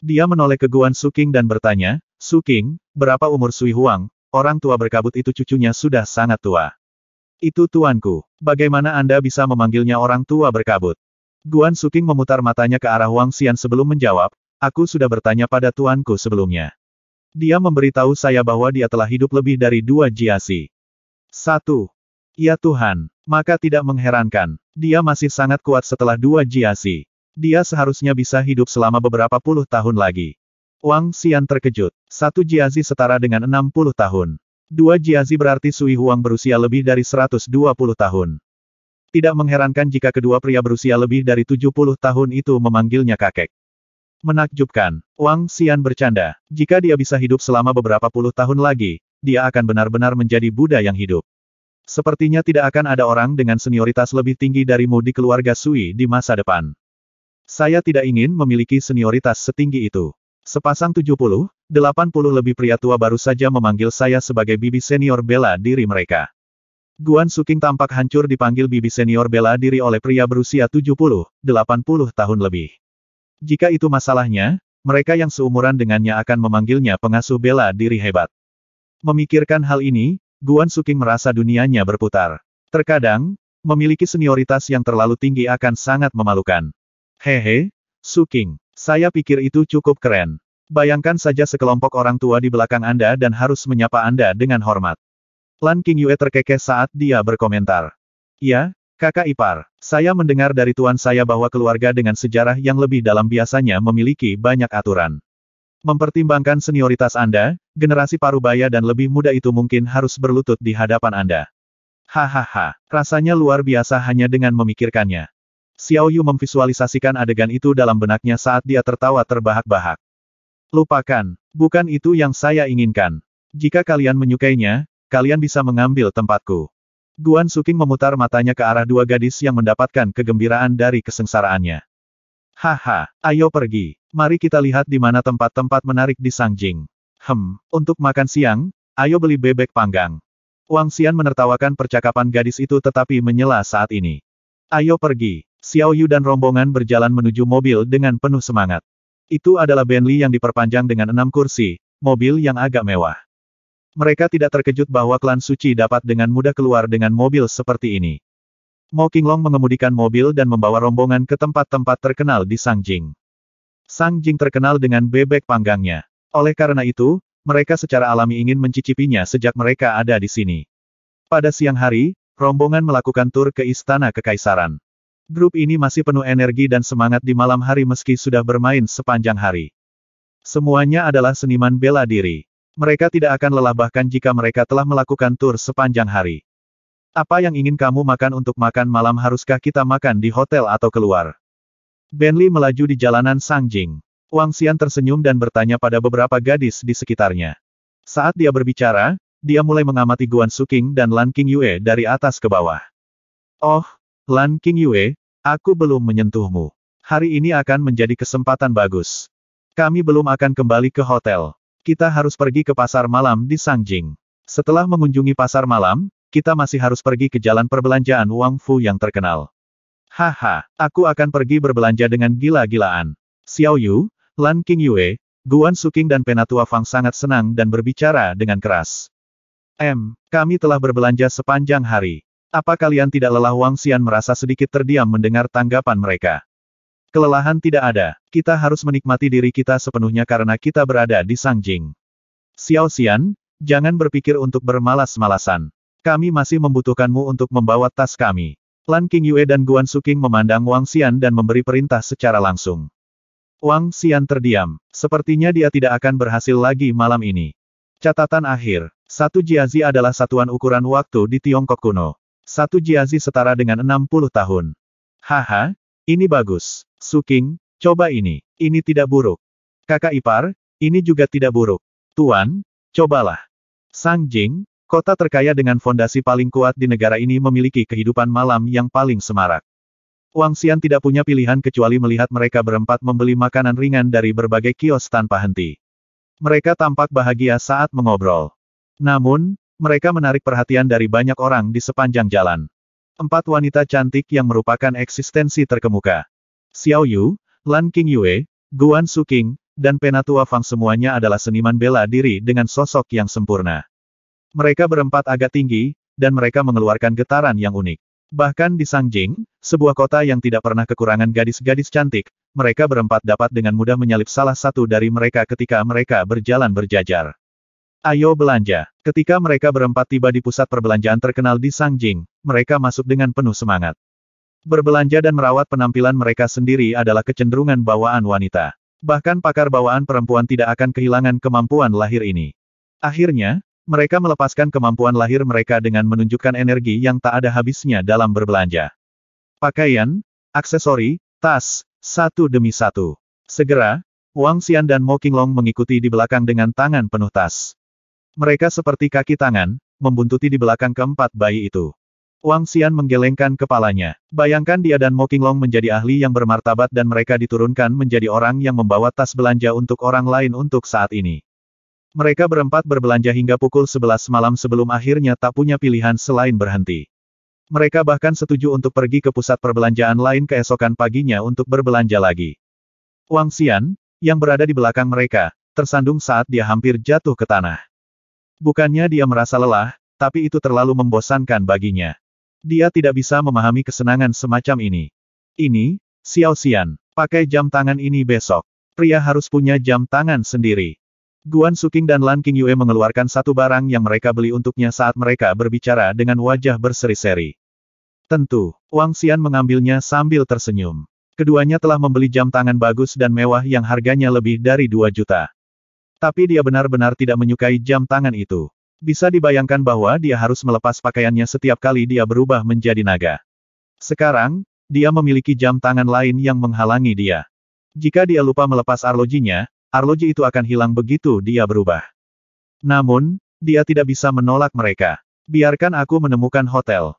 Dia menoleh ke Guan Suking dan bertanya, Suking, berapa umur Sui Huang? Orang tua berkabut itu cucunya sudah sangat tua. Itu tuanku, bagaimana Anda bisa memanggilnya orang tua berkabut? Guan Suking memutar matanya ke arah Wang Xian sebelum menjawab, Aku sudah bertanya pada tuanku sebelumnya. Dia memberitahu saya bahwa dia telah hidup lebih dari dua jiasi. Satu. Ya Tuhan, maka tidak mengherankan, dia masih sangat kuat setelah dua jiasi. Dia seharusnya bisa hidup selama beberapa puluh tahun lagi. Wang Xian terkejut. Satu jiazi setara dengan enam puluh tahun. Dua jiazi berarti Sui Huang berusia lebih dari seratus dua puluh tahun. Tidak mengherankan jika kedua pria berusia lebih dari tujuh puluh tahun itu memanggilnya kakek. Menakjubkan, Wang Xian bercanda. Jika dia bisa hidup selama beberapa puluh tahun lagi, dia akan benar-benar menjadi Buddha yang hidup. Sepertinya tidak akan ada orang dengan senioritas lebih tinggi darimu di keluarga Sui di masa depan. Saya tidak ingin memiliki senioritas setinggi itu. Sepasang 70, 80 lebih pria tua baru saja memanggil saya sebagai bibi senior bela diri mereka. Guan Suking tampak hancur dipanggil bibi senior bela diri oleh pria berusia 70, 80 tahun lebih. Jika itu masalahnya, mereka yang seumuran dengannya akan memanggilnya pengasuh bela diri hebat. Memikirkan hal ini, Guan Suking merasa dunianya berputar. Terkadang, memiliki senioritas yang terlalu tinggi akan sangat memalukan. Hehe, Suking, saya pikir itu cukup keren. Bayangkan saja sekelompok orang tua di belakang Anda dan harus menyapa Anda dengan hormat. Lan King Yue terkekeh saat dia berkomentar. Ya, Kakak ipar, saya mendengar dari tuan saya bahwa keluarga dengan sejarah yang lebih dalam biasanya memiliki banyak aturan. Mempertimbangkan senioritas Anda, generasi parubaya dan lebih muda itu mungkin harus berlutut di hadapan Anda. Hahaha, rasanya luar biasa hanya dengan memikirkannya. Xiao Yu memvisualisasikan adegan itu dalam benaknya saat dia tertawa terbahak-bahak. Lupakan, bukan itu yang saya inginkan. Jika kalian menyukainya, kalian bisa mengambil tempatku. Guan Suking memutar matanya ke arah dua gadis yang mendapatkan kegembiraan dari kesengsaraannya. Haha, ayo pergi. Mari kita lihat di mana tempat-tempat menarik di Sangjing. Hem, untuk makan siang, ayo beli bebek panggang. Wang Xian menertawakan percakapan gadis itu tetapi menyela saat ini. Ayo pergi. Xiao Yu dan rombongan berjalan menuju mobil dengan penuh semangat. Itu adalah Bentley yang diperpanjang dengan enam kursi, mobil yang agak mewah. Mereka tidak terkejut bahwa klan suci dapat dengan mudah keluar dengan mobil seperti ini. Mo Qinglong mengemudikan mobil dan membawa rombongan ke tempat-tempat terkenal di Sangjing. Sangjing terkenal dengan bebek panggangnya. Oleh karena itu, mereka secara alami ingin mencicipinya sejak mereka ada di sini. Pada siang hari, rombongan melakukan tur ke Istana Kekaisaran. Grup ini masih penuh energi dan semangat di malam hari meski sudah bermain sepanjang hari. Semuanya adalah seniman bela diri. Mereka tidak akan lelah bahkan jika mereka telah melakukan tur sepanjang hari. Apa yang ingin kamu makan untuk makan malam haruskah kita makan di hotel atau keluar? Bentley melaju di jalanan Sangjing. Wang Xian tersenyum dan bertanya pada beberapa gadis di sekitarnya. Saat dia berbicara, dia mulai mengamati Guan Suking dan Lan King Yue dari atas ke bawah. Oh, Lan King Yue, aku belum menyentuhmu. Hari ini akan menjadi kesempatan bagus. Kami belum akan kembali ke hotel kita harus pergi ke pasar malam di Sangjing. Setelah mengunjungi pasar malam, kita masih harus pergi ke jalan perbelanjaan Wang Fu yang terkenal. Haha, aku akan pergi berbelanja dengan gila-gilaan. Xiao Yu, Lan King Yue, Guan Suking dan Penatua Fang sangat senang dan berbicara dengan keras. M, kami telah berbelanja sepanjang hari. Apa kalian tidak lelah Wang Xian merasa sedikit terdiam mendengar tanggapan mereka? Kelelahan tidak ada, kita harus menikmati diri kita sepenuhnya karena kita berada di Sangjing. Xiao Xian, jangan berpikir untuk bermalas-malasan. Kami masih membutuhkanmu untuk membawa tas kami. Lan King Yue dan Guan Suking memandang Wang Xian dan memberi perintah secara langsung. Wang Xian terdiam. Sepertinya dia tidak akan berhasil lagi malam ini. Catatan akhir. Satu jiazi adalah satuan ukuran waktu di Tiongkok kuno. Satu jiazi setara dengan 60 tahun. Haha, ini bagus. Suking, coba ini. Ini tidak buruk. Kakak ipar, ini juga tidak buruk. Tuan, cobalah. Sang Jing, kota terkaya dengan fondasi paling kuat di negara ini memiliki kehidupan malam yang paling semarak. Wang Xian tidak punya pilihan kecuali melihat mereka berempat membeli makanan ringan dari berbagai kios tanpa henti. Mereka tampak bahagia saat mengobrol. Namun, mereka menarik perhatian dari banyak orang di sepanjang jalan. Empat wanita cantik yang merupakan eksistensi terkemuka. Xiao Yu, Lan King Yue, Guan Su King, dan Penatua Fang semuanya adalah seniman bela diri dengan sosok yang sempurna. Mereka berempat agak tinggi, dan mereka mengeluarkan getaran yang unik. Bahkan di Sangjing, sebuah kota yang tidak pernah kekurangan gadis-gadis cantik, mereka berempat dapat dengan mudah menyalip salah satu dari mereka ketika mereka berjalan berjajar. Ayo belanja. Ketika mereka berempat tiba di pusat perbelanjaan terkenal di Sangjing, mereka masuk dengan penuh semangat. Berbelanja dan merawat penampilan mereka sendiri adalah kecenderungan bawaan wanita. Bahkan pakar bawaan perempuan tidak akan kehilangan kemampuan lahir ini. Akhirnya, mereka melepaskan kemampuan lahir mereka dengan menunjukkan energi yang tak ada habisnya dalam berbelanja. Pakaian, aksesori, tas, satu demi satu. Segera, Wang Xian dan Mo Qinglong mengikuti di belakang dengan tangan penuh tas. Mereka seperti kaki tangan, membuntuti di belakang keempat bayi itu. Wang Xian menggelengkan kepalanya. Bayangkan dia dan Mo Qinglong menjadi ahli yang bermartabat dan mereka diturunkan menjadi orang yang membawa tas belanja untuk orang lain untuk saat ini. Mereka berempat berbelanja hingga pukul 11 malam sebelum akhirnya tak punya pilihan selain berhenti. Mereka bahkan setuju untuk pergi ke pusat perbelanjaan lain keesokan paginya untuk berbelanja lagi. Wang Xian, yang berada di belakang mereka, tersandung saat dia hampir jatuh ke tanah. Bukannya dia merasa lelah, tapi itu terlalu membosankan baginya. Dia tidak bisa memahami kesenangan semacam ini. Ini, Xiao Xian, pakai jam tangan ini besok. Pria harus punya jam tangan sendiri. Guan Suking dan Lan Qingyue mengeluarkan satu barang yang mereka beli untuknya saat mereka berbicara dengan wajah berseri-seri. Tentu, Wang Xian mengambilnya sambil tersenyum. Keduanya telah membeli jam tangan bagus dan mewah yang harganya lebih dari 2 juta. Tapi dia benar-benar tidak menyukai jam tangan itu. Bisa dibayangkan bahwa dia harus melepas pakaiannya setiap kali dia berubah menjadi naga. Sekarang, dia memiliki jam tangan lain yang menghalangi dia. Jika dia lupa melepas arlojinya, arloji itu akan hilang begitu dia berubah. Namun, dia tidak bisa menolak mereka. Biarkan aku menemukan hotel.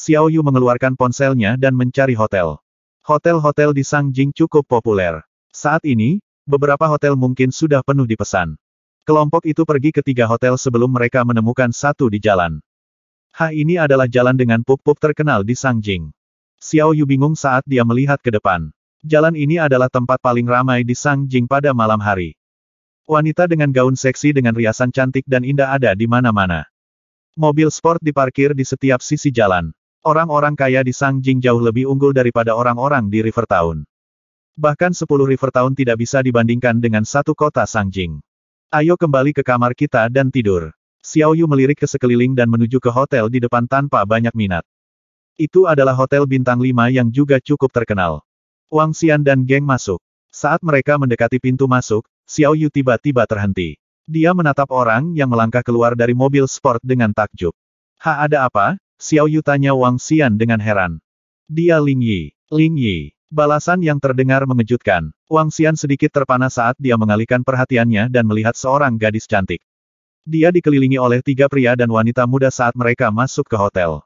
Xiao Yu mengeluarkan ponselnya dan mencari hotel. Hotel-hotel di Sangjing cukup populer. Saat ini, Beberapa hotel mungkin sudah penuh dipesan. Kelompok itu pergi ke tiga hotel sebelum mereka menemukan satu di jalan. Hah ini adalah jalan dengan pup-pup terkenal di Sangjing. Xiao Yu bingung saat dia melihat ke depan. Jalan ini adalah tempat paling ramai di Sangjing pada malam hari. Wanita dengan gaun seksi dengan riasan cantik dan indah ada di mana-mana. Mobil sport diparkir di setiap sisi jalan. Orang-orang kaya di Sangjing jauh lebih unggul daripada orang-orang di River Town. Bahkan sepuluh river tahun tidak bisa dibandingkan dengan satu kota Sangjing. Ayo kembali ke kamar kita dan tidur. Xiao Yu melirik ke sekeliling dan menuju ke hotel di depan tanpa banyak minat. Itu adalah hotel bintang lima yang juga cukup terkenal. Wang Xian dan geng masuk. Saat mereka mendekati pintu masuk, Xiao Yu tiba-tiba terhenti. Dia menatap orang yang melangkah keluar dari mobil sport dengan takjub. Ha ada apa? Xiao Yu tanya Wang Xian dengan heran. Dia Ling Yi. Ling Yi. Balasan yang terdengar mengejutkan. Wang Xian sedikit terpana saat dia mengalihkan perhatiannya dan melihat seorang gadis cantik. Dia dikelilingi oleh tiga pria dan wanita muda saat mereka masuk ke hotel.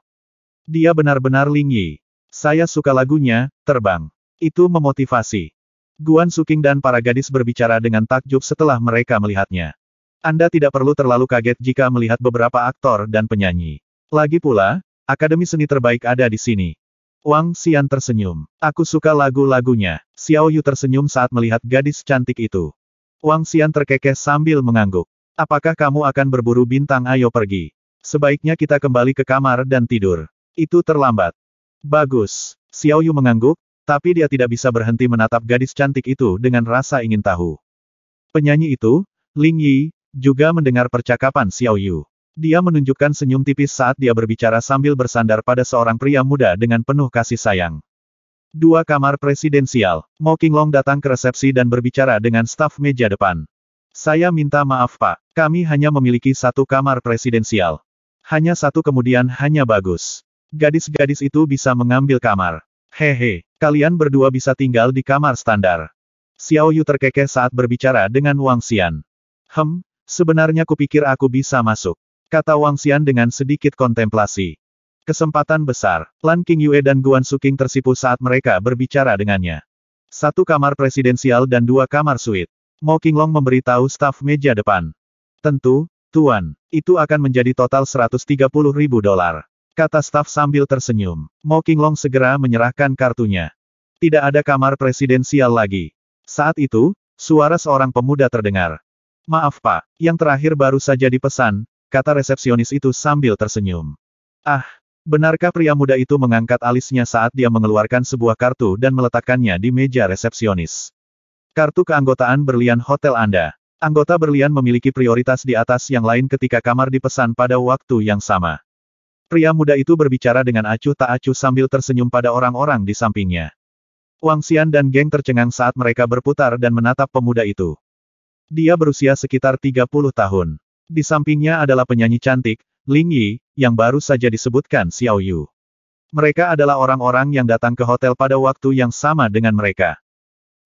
Dia benar-benar Ling Saya suka lagunya, Terbang. Itu memotivasi. Guan Suking dan para gadis berbicara dengan takjub setelah mereka melihatnya. Anda tidak perlu terlalu kaget jika melihat beberapa aktor dan penyanyi. Lagi pula, akademi seni terbaik ada di sini. Wang Xian tersenyum. Aku suka lagu-lagunya. Xiao Yu tersenyum saat melihat gadis cantik itu. Wang Xian terkekeh sambil mengangguk. Apakah kamu akan berburu bintang ayo pergi? Sebaiknya kita kembali ke kamar dan tidur. Itu terlambat. Bagus. Xiao Yu mengangguk, tapi dia tidak bisa berhenti menatap gadis cantik itu dengan rasa ingin tahu. Penyanyi itu, Ling Yi, juga mendengar percakapan Xiao Yu. Dia menunjukkan senyum tipis saat dia berbicara sambil bersandar pada seorang pria muda dengan penuh kasih sayang. Dua kamar presidensial, Mo Qinglong datang ke resepsi dan berbicara dengan staf meja depan. Saya minta maaf Pak, kami hanya memiliki satu kamar presidensial. Hanya satu kemudian hanya bagus. Gadis-gadis itu bisa mengambil kamar. Hehe, kalian berdua bisa tinggal di kamar standar. Xiao Yu terkekeh saat berbicara dengan Wang Xian. Hem, sebenarnya kupikir aku bisa masuk kata Wang Xian dengan sedikit kontemplasi. Kesempatan besar, Lan Yue dan Guan Suking tersipu saat mereka berbicara dengannya. Satu kamar presidensial dan dua kamar suite. Mo Qinglong memberitahu staf meja depan. Tentu, Tuan, itu akan menjadi total 130 ribu dolar. Kata staf sambil tersenyum. Mo Qinglong segera menyerahkan kartunya. Tidak ada kamar presidensial lagi. Saat itu, suara seorang pemuda terdengar. Maaf Pak, yang terakhir baru saja dipesan, kata resepsionis itu sambil tersenyum. Ah, benarkah pria muda itu mengangkat alisnya saat dia mengeluarkan sebuah kartu dan meletakkannya di meja resepsionis? Kartu keanggotaan berlian hotel Anda. Anggota berlian memiliki prioritas di atas yang lain ketika kamar dipesan pada waktu yang sama. Pria muda itu berbicara dengan acuh tak acuh sambil tersenyum pada orang-orang di sampingnya. Wang Xian dan geng tercengang saat mereka berputar dan menatap pemuda itu. Dia berusia sekitar 30 tahun. Di sampingnya adalah penyanyi cantik, Ling Yi, yang baru saja disebutkan Xiao Yu. Mereka adalah orang-orang yang datang ke hotel pada waktu yang sama dengan mereka.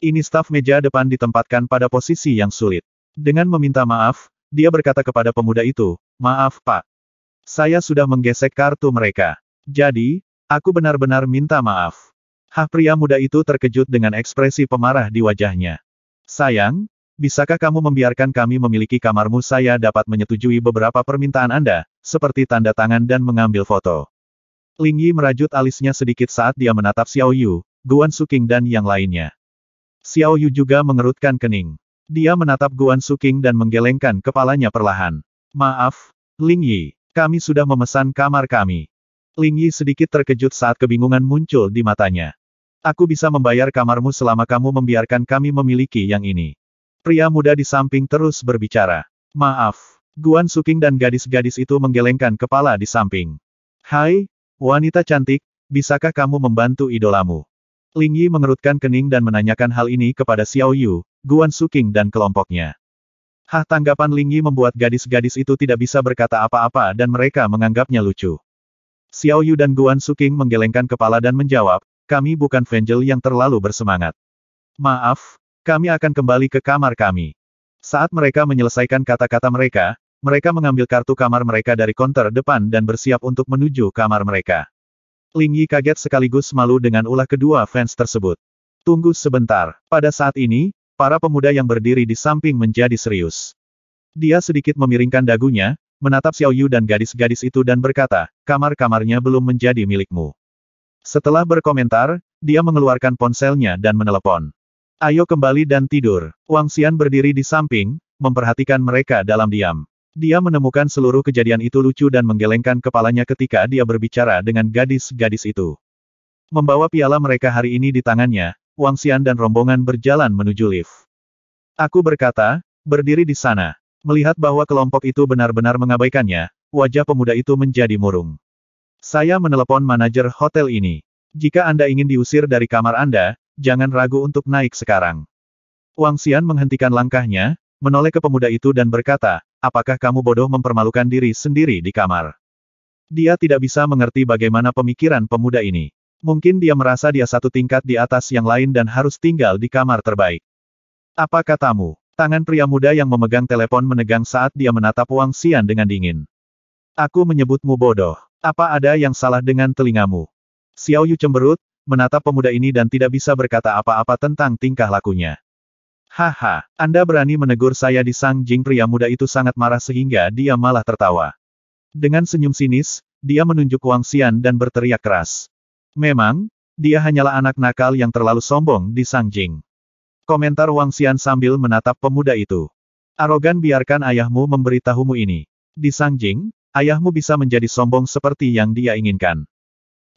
Ini staf meja depan ditempatkan pada posisi yang sulit. Dengan meminta maaf, dia berkata kepada pemuda itu, Maaf Pak. Saya sudah menggesek kartu mereka. Jadi, aku benar-benar minta maaf. Hah pria muda itu terkejut dengan ekspresi pemarah di wajahnya. Sayang, Bisakah kamu membiarkan kami memiliki kamarmu? Saya dapat menyetujui beberapa permintaan Anda, seperti tanda tangan dan mengambil foto. Ling Yi merajut alisnya sedikit saat dia menatap Xiao Yu, Guan Suking dan yang lainnya. Xiao Yu juga mengerutkan kening. Dia menatap Guan Suking dan menggelengkan kepalanya perlahan. Maaf, Ling Yi, kami sudah memesan kamar kami. Ling Yi sedikit terkejut saat kebingungan muncul di matanya. Aku bisa membayar kamarmu selama kamu membiarkan kami memiliki yang ini. Pria muda di samping terus berbicara. Maaf. Guan Suking dan gadis-gadis itu menggelengkan kepala di samping. Hai, wanita cantik, bisakah kamu membantu idolamu? Ling Yi mengerutkan kening dan menanyakan hal ini kepada Xiao Yu, Guan Suking dan kelompoknya. Hah tanggapan Ling Yi membuat gadis-gadis itu tidak bisa berkata apa-apa dan mereka menganggapnya lucu. Xiao Yu dan Guan Suking menggelengkan kepala dan menjawab, kami bukan Vangel yang terlalu bersemangat. Maaf, kami akan kembali ke kamar kami. Saat mereka menyelesaikan kata-kata mereka, mereka mengambil kartu kamar mereka dari konter depan dan bersiap untuk menuju kamar mereka. Ling Yi kaget sekaligus malu dengan ulah kedua fans tersebut. Tunggu sebentar. Pada saat ini, para pemuda yang berdiri di samping menjadi serius. Dia sedikit memiringkan dagunya, menatap Xiao Yu dan gadis-gadis itu dan berkata, kamar-kamarnya belum menjadi milikmu. Setelah berkomentar, dia mengeluarkan ponselnya dan menelepon. Ayo kembali dan tidur. Wang Xian berdiri di samping, memperhatikan mereka dalam diam. Dia menemukan seluruh kejadian itu lucu dan menggelengkan kepalanya ketika dia berbicara dengan gadis-gadis itu. Membawa piala mereka hari ini di tangannya, Wang Xian dan rombongan berjalan menuju lift. Aku berkata, berdiri di sana. Melihat bahwa kelompok itu benar-benar mengabaikannya, wajah pemuda itu menjadi murung. Saya menelepon manajer hotel ini. Jika Anda ingin diusir dari kamar Anda, jangan ragu untuk naik sekarang. Wang Xian menghentikan langkahnya, menoleh ke pemuda itu dan berkata, apakah kamu bodoh mempermalukan diri sendiri di kamar? Dia tidak bisa mengerti bagaimana pemikiran pemuda ini. Mungkin dia merasa dia satu tingkat di atas yang lain dan harus tinggal di kamar terbaik. Apa katamu? Tangan pria muda yang memegang telepon menegang saat dia menatap Wang Xian dengan dingin. Aku menyebutmu bodoh. Apa ada yang salah dengan telingamu? Xiao Yu cemberut, menatap pemuda ini dan tidak bisa berkata apa-apa tentang tingkah lakunya. Haha, Anda berani menegur saya di Sang Jing pria muda itu sangat marah sehingga dia malah tertawa. Dengan senyum sinis, dia menunjuk Wang Xian dan berteriak keras. Memang, dia hanyalah anak nakal yang terlalu sombong di Sang Jing. Komentar Wang Xian sambil menatap pemuda itu. Arogan biarkan ayahmu memberitahumu ini. Di Sang Jing, ayahmu bisa menjadi sombong seperti yang dia inginkan.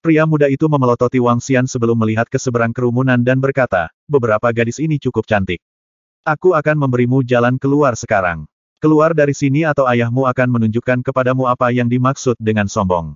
Pria muda itu memelototi Wang Xian sebelum melihat ke seberang kerumunan dan berkata, beberapa gadis ini cukup cantik. Aku akan memberimu jalan keluar sekarang. Keluar dari sini atau ayahmu akan menunjukkan kepadamu apa yang dimaksud dengan sombong.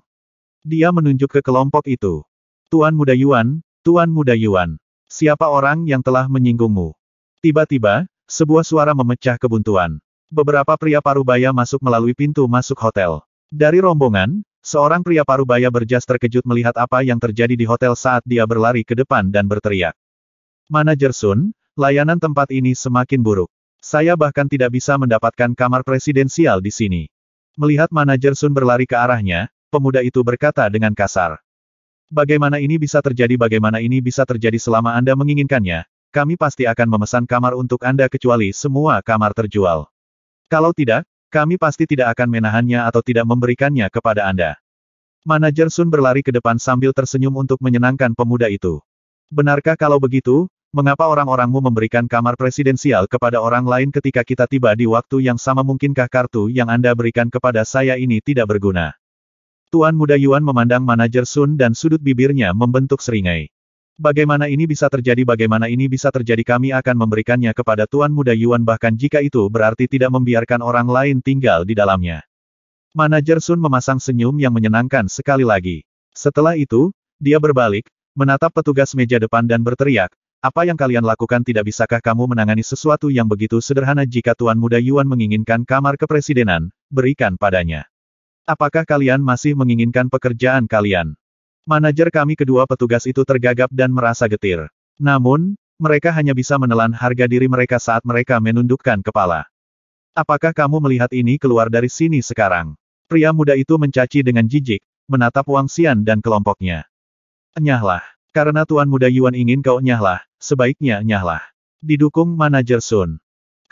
Dia menunjuk ke kelompok itu. Tuan muda Yuan, Tuan muda Yuan. Siapa orang yang telah menyinggungmu? Tiba-tiba, sebuah suara memecah kebuntuan. Beberapa pria parubaya masuk melalui pintu masuk hotel. Dari rombongan, Seorang pria parubaya berjas terkejut melihat apa yang terjadi di hotel saat dia berlari ke depan dan berteriak. Manajer Sun, layanan tempat ini semakin buruk. Saya bahkan tidak bisa mendapatkan kamar presidensial di sini. Melihat manajer Sun berlari ke arahnya, pemuda itu berkata dengan kasar. Bagaimana ini bisa terjadi bagaimana ini bisa terjadi selama Anda menginginkannya, kami pasti akan memesan kamar untuk Anda kecuali semua kamar terjual. Kalau tidak, kami pasti tidak akan menahannya atau tidak memberikannya kepada Anda. Manajer Sun berlari ke depan sambil tersenyum untuk menyenangkan pemuda itu. Benarkah kalau begitu, mengapa orang-orangmu memberikan kamar presidensial kepada orang lain ketika kita tiba di waktu yang sama mungkinkah kartu yang Anda berikan kepada saya ini tidak berguna? Tuan Muda Yuan memandang manajer Sun dan sudut bibirnya membentuk seringai. Bagaimana ini bisa terjadi bagaimana ini bisa terjadi kami akan memberikannya kepada Tuan Muda Yuan bahkan jika itu berarti tidak membiarkan orang lain tinggal di dalamnya. Manajer Sun memasang senyum yang menyenangkan sekali lagi. Setelah itu, dia berbalik, menatap petugas meja depan dan berteriak, apa yang kalian lakukan tidak bisakah kamu menangani sesuatu yang begitu sederhana jika Tuan Muda Yuan menginginkan kamar kepresidenan, berikan padanya. Apakah kalian masih menginginkan pekerjaan kalian? Manajer kami kedua petugas itu tergagap dan merasa getir. Namun, mereka hanya bisa menelan harga diri mereka saat mereka menundukkan kepala. Apakah kamu melihat ini keluar dari sini sekarang? Pria muda itu mencaci dengan jijik, menatap Wang Xian dan kelompoknya. Nyahlah, Karena Tuan Muda Yuan ingin kau nyahlah, sebaiknya nyahlah. Didukung manajer Sun.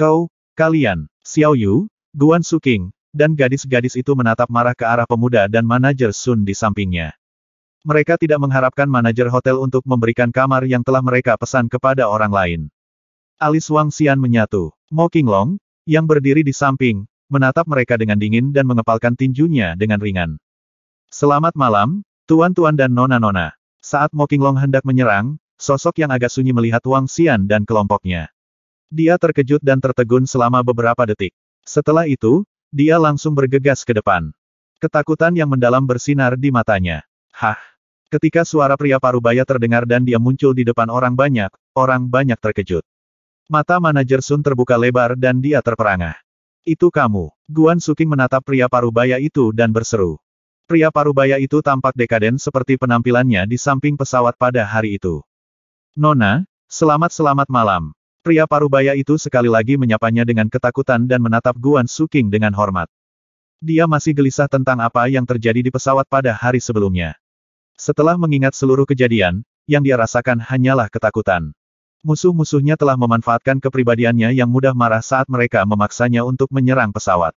Kau, kalian, Xiao Yu, Guan Suking, dan gadis-gadis itu menatap marah ke arah pemuda dan manajer Sun di sampingnya. Mereka tidak mengharapkan manajer hotel untuk memberikan kamar yang telah mereka pesan kepada orang lain. Alis Wang Xian menyatu. Mo Qinglong, yang berdiri di samping, menatap mereka dengan dingin dan mengepalkan tinjunya dengan ringan. Selamat malam, tuan-tuan dan nona-nona. Saat Mo Qinglong hendak menyerang, sosok yang agak sunyi melihat Wang Xian dan kelompoknya. Dia terkejut dan tertegun selama beberapa detik. Setelah itu, dia langsung bergegas ke depan. Ketakutan yang mendalam bersinar di matanya. Hah! Ketika suara pria parubaya terdengar dan dia muncul di depan orang banyak, orang banyak terkejut. Mata manajer Sun terbuka lebar dan dia terperangah. Itu kamu. Guan Suking menatap pria parubaya itu dan berseru. Pria parubaya itu tampak dekaden seperti penampilannya di samping pesawat pada hari itu. Nona, selamat-selamat malam. Pria parubaya itu sekali lagi menyapanya dengan ketakutan dan menatap Guan Suking dengan hormat. Dia masih gelisah tentang apa yang terjadi di pesawat pada hari sebelumnya. Setelah mengingat seluruh kejadian, yang dia rasakan hanyalah ketakutan. Musuh-musuhnya telah memanfaatkan kepribadiannya yang mudah marah saat mereka memaksanya untuk menyerang pesawat.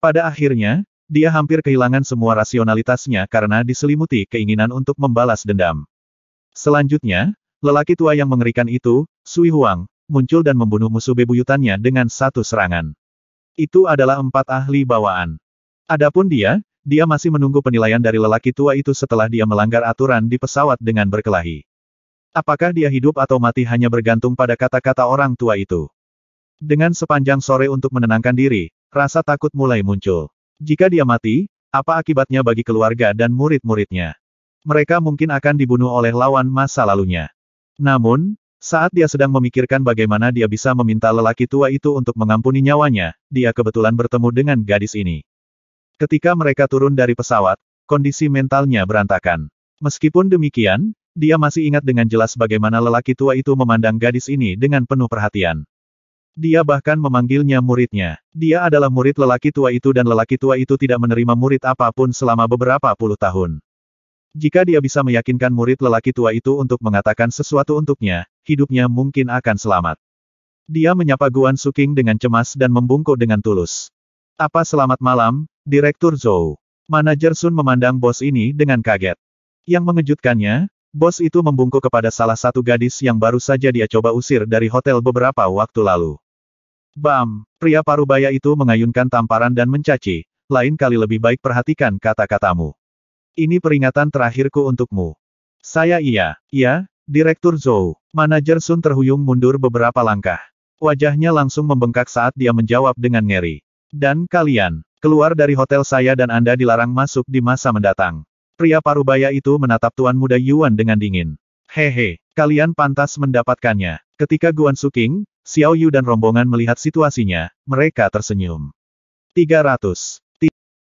Pada akhirnya, dia hampir kehilangan semua rasionalitasnya karena diselimuti keinginan untuk membalas dendam. Selanjutnya, lelaki tua yang mengerikan itu, Sui Huang, muncul dan membunuh musuh bebuyutannya dengan satu serangan. Itu adalah empat ahli bawaan. Adapun dia, dia masih menunggu penilaian dari lelaki tua itu setelah dia melanggar aturan di pesawat dengan berkelahi. Apakah dia hidup atau mati hanya bergantung pada kata-kata orang tua itu. Dengan sepanjang sore untuk menenangkan diri, rasa takut mulai muncul. Jika dia mati, apa akibatnya bagi keluarga dan murid-muridnya? Mereka mungkin akan dibunuh oleh lawan masa lalunya. Namun, saat dia sedang memikirkan bagaimana dia bisa meminta lelaki tua itu untuk mengampuni nyawanya, dia kebetulan bertemu dengan gadis ini. Ketika mereka turun dari pesawat, kondisi mentalnya berantakan. Meskipun demikian, dia masih ingat dengan jelas bagaimana lelaki tua itu memandang gadis ini dengan penuh perhatian. Dia bahkan memanggilnya muridnya. Dia adalah murid lelaki tua itu dan lelaki tua itu tidak menerima murid apapun selama beberapa puluh tahun. Jika dia bisa meyakinkan murid lelaki tua itu untuk mengatakan sesuatu untuknya, hidupnya mungkin akan selamat. Dia menyapa Guan Suking dengan cemas dan membungkuk dengan tulus. Apa selamat malam, Direktur Zhou. Manajer Sun memandang bos ini dengan kaget. Yang mengejutkannya, bos itu membungkuk kepada salah satu gadis yang baru saja dia coba usir dari hotel beberapa waktu lalu. Bam, pria parubaya itu mengayunkan tamparan dan mencaci, lain kali lebih baik perhatikan kata-katamu. Ini peringatan terakhirku untukmu. Saya iya, iya, Direktur Zhou. Manajer Sun terhuyung mundur beberapa langkah. Wajahnya langsung membengkak saat dia menjawab dengan ngeri. Dan kalian, keluar dari hotel saya dan Anda dilarang masuk di masa mendatang. Pria parubaya itu menatap tuan muda Yuan dengan dingin. Hehe, kalian pantas mendapatkannya. Ketika Guan Suking, Xiao Yu dan rombongan melihat situasinya, mereka tersenyum. 300.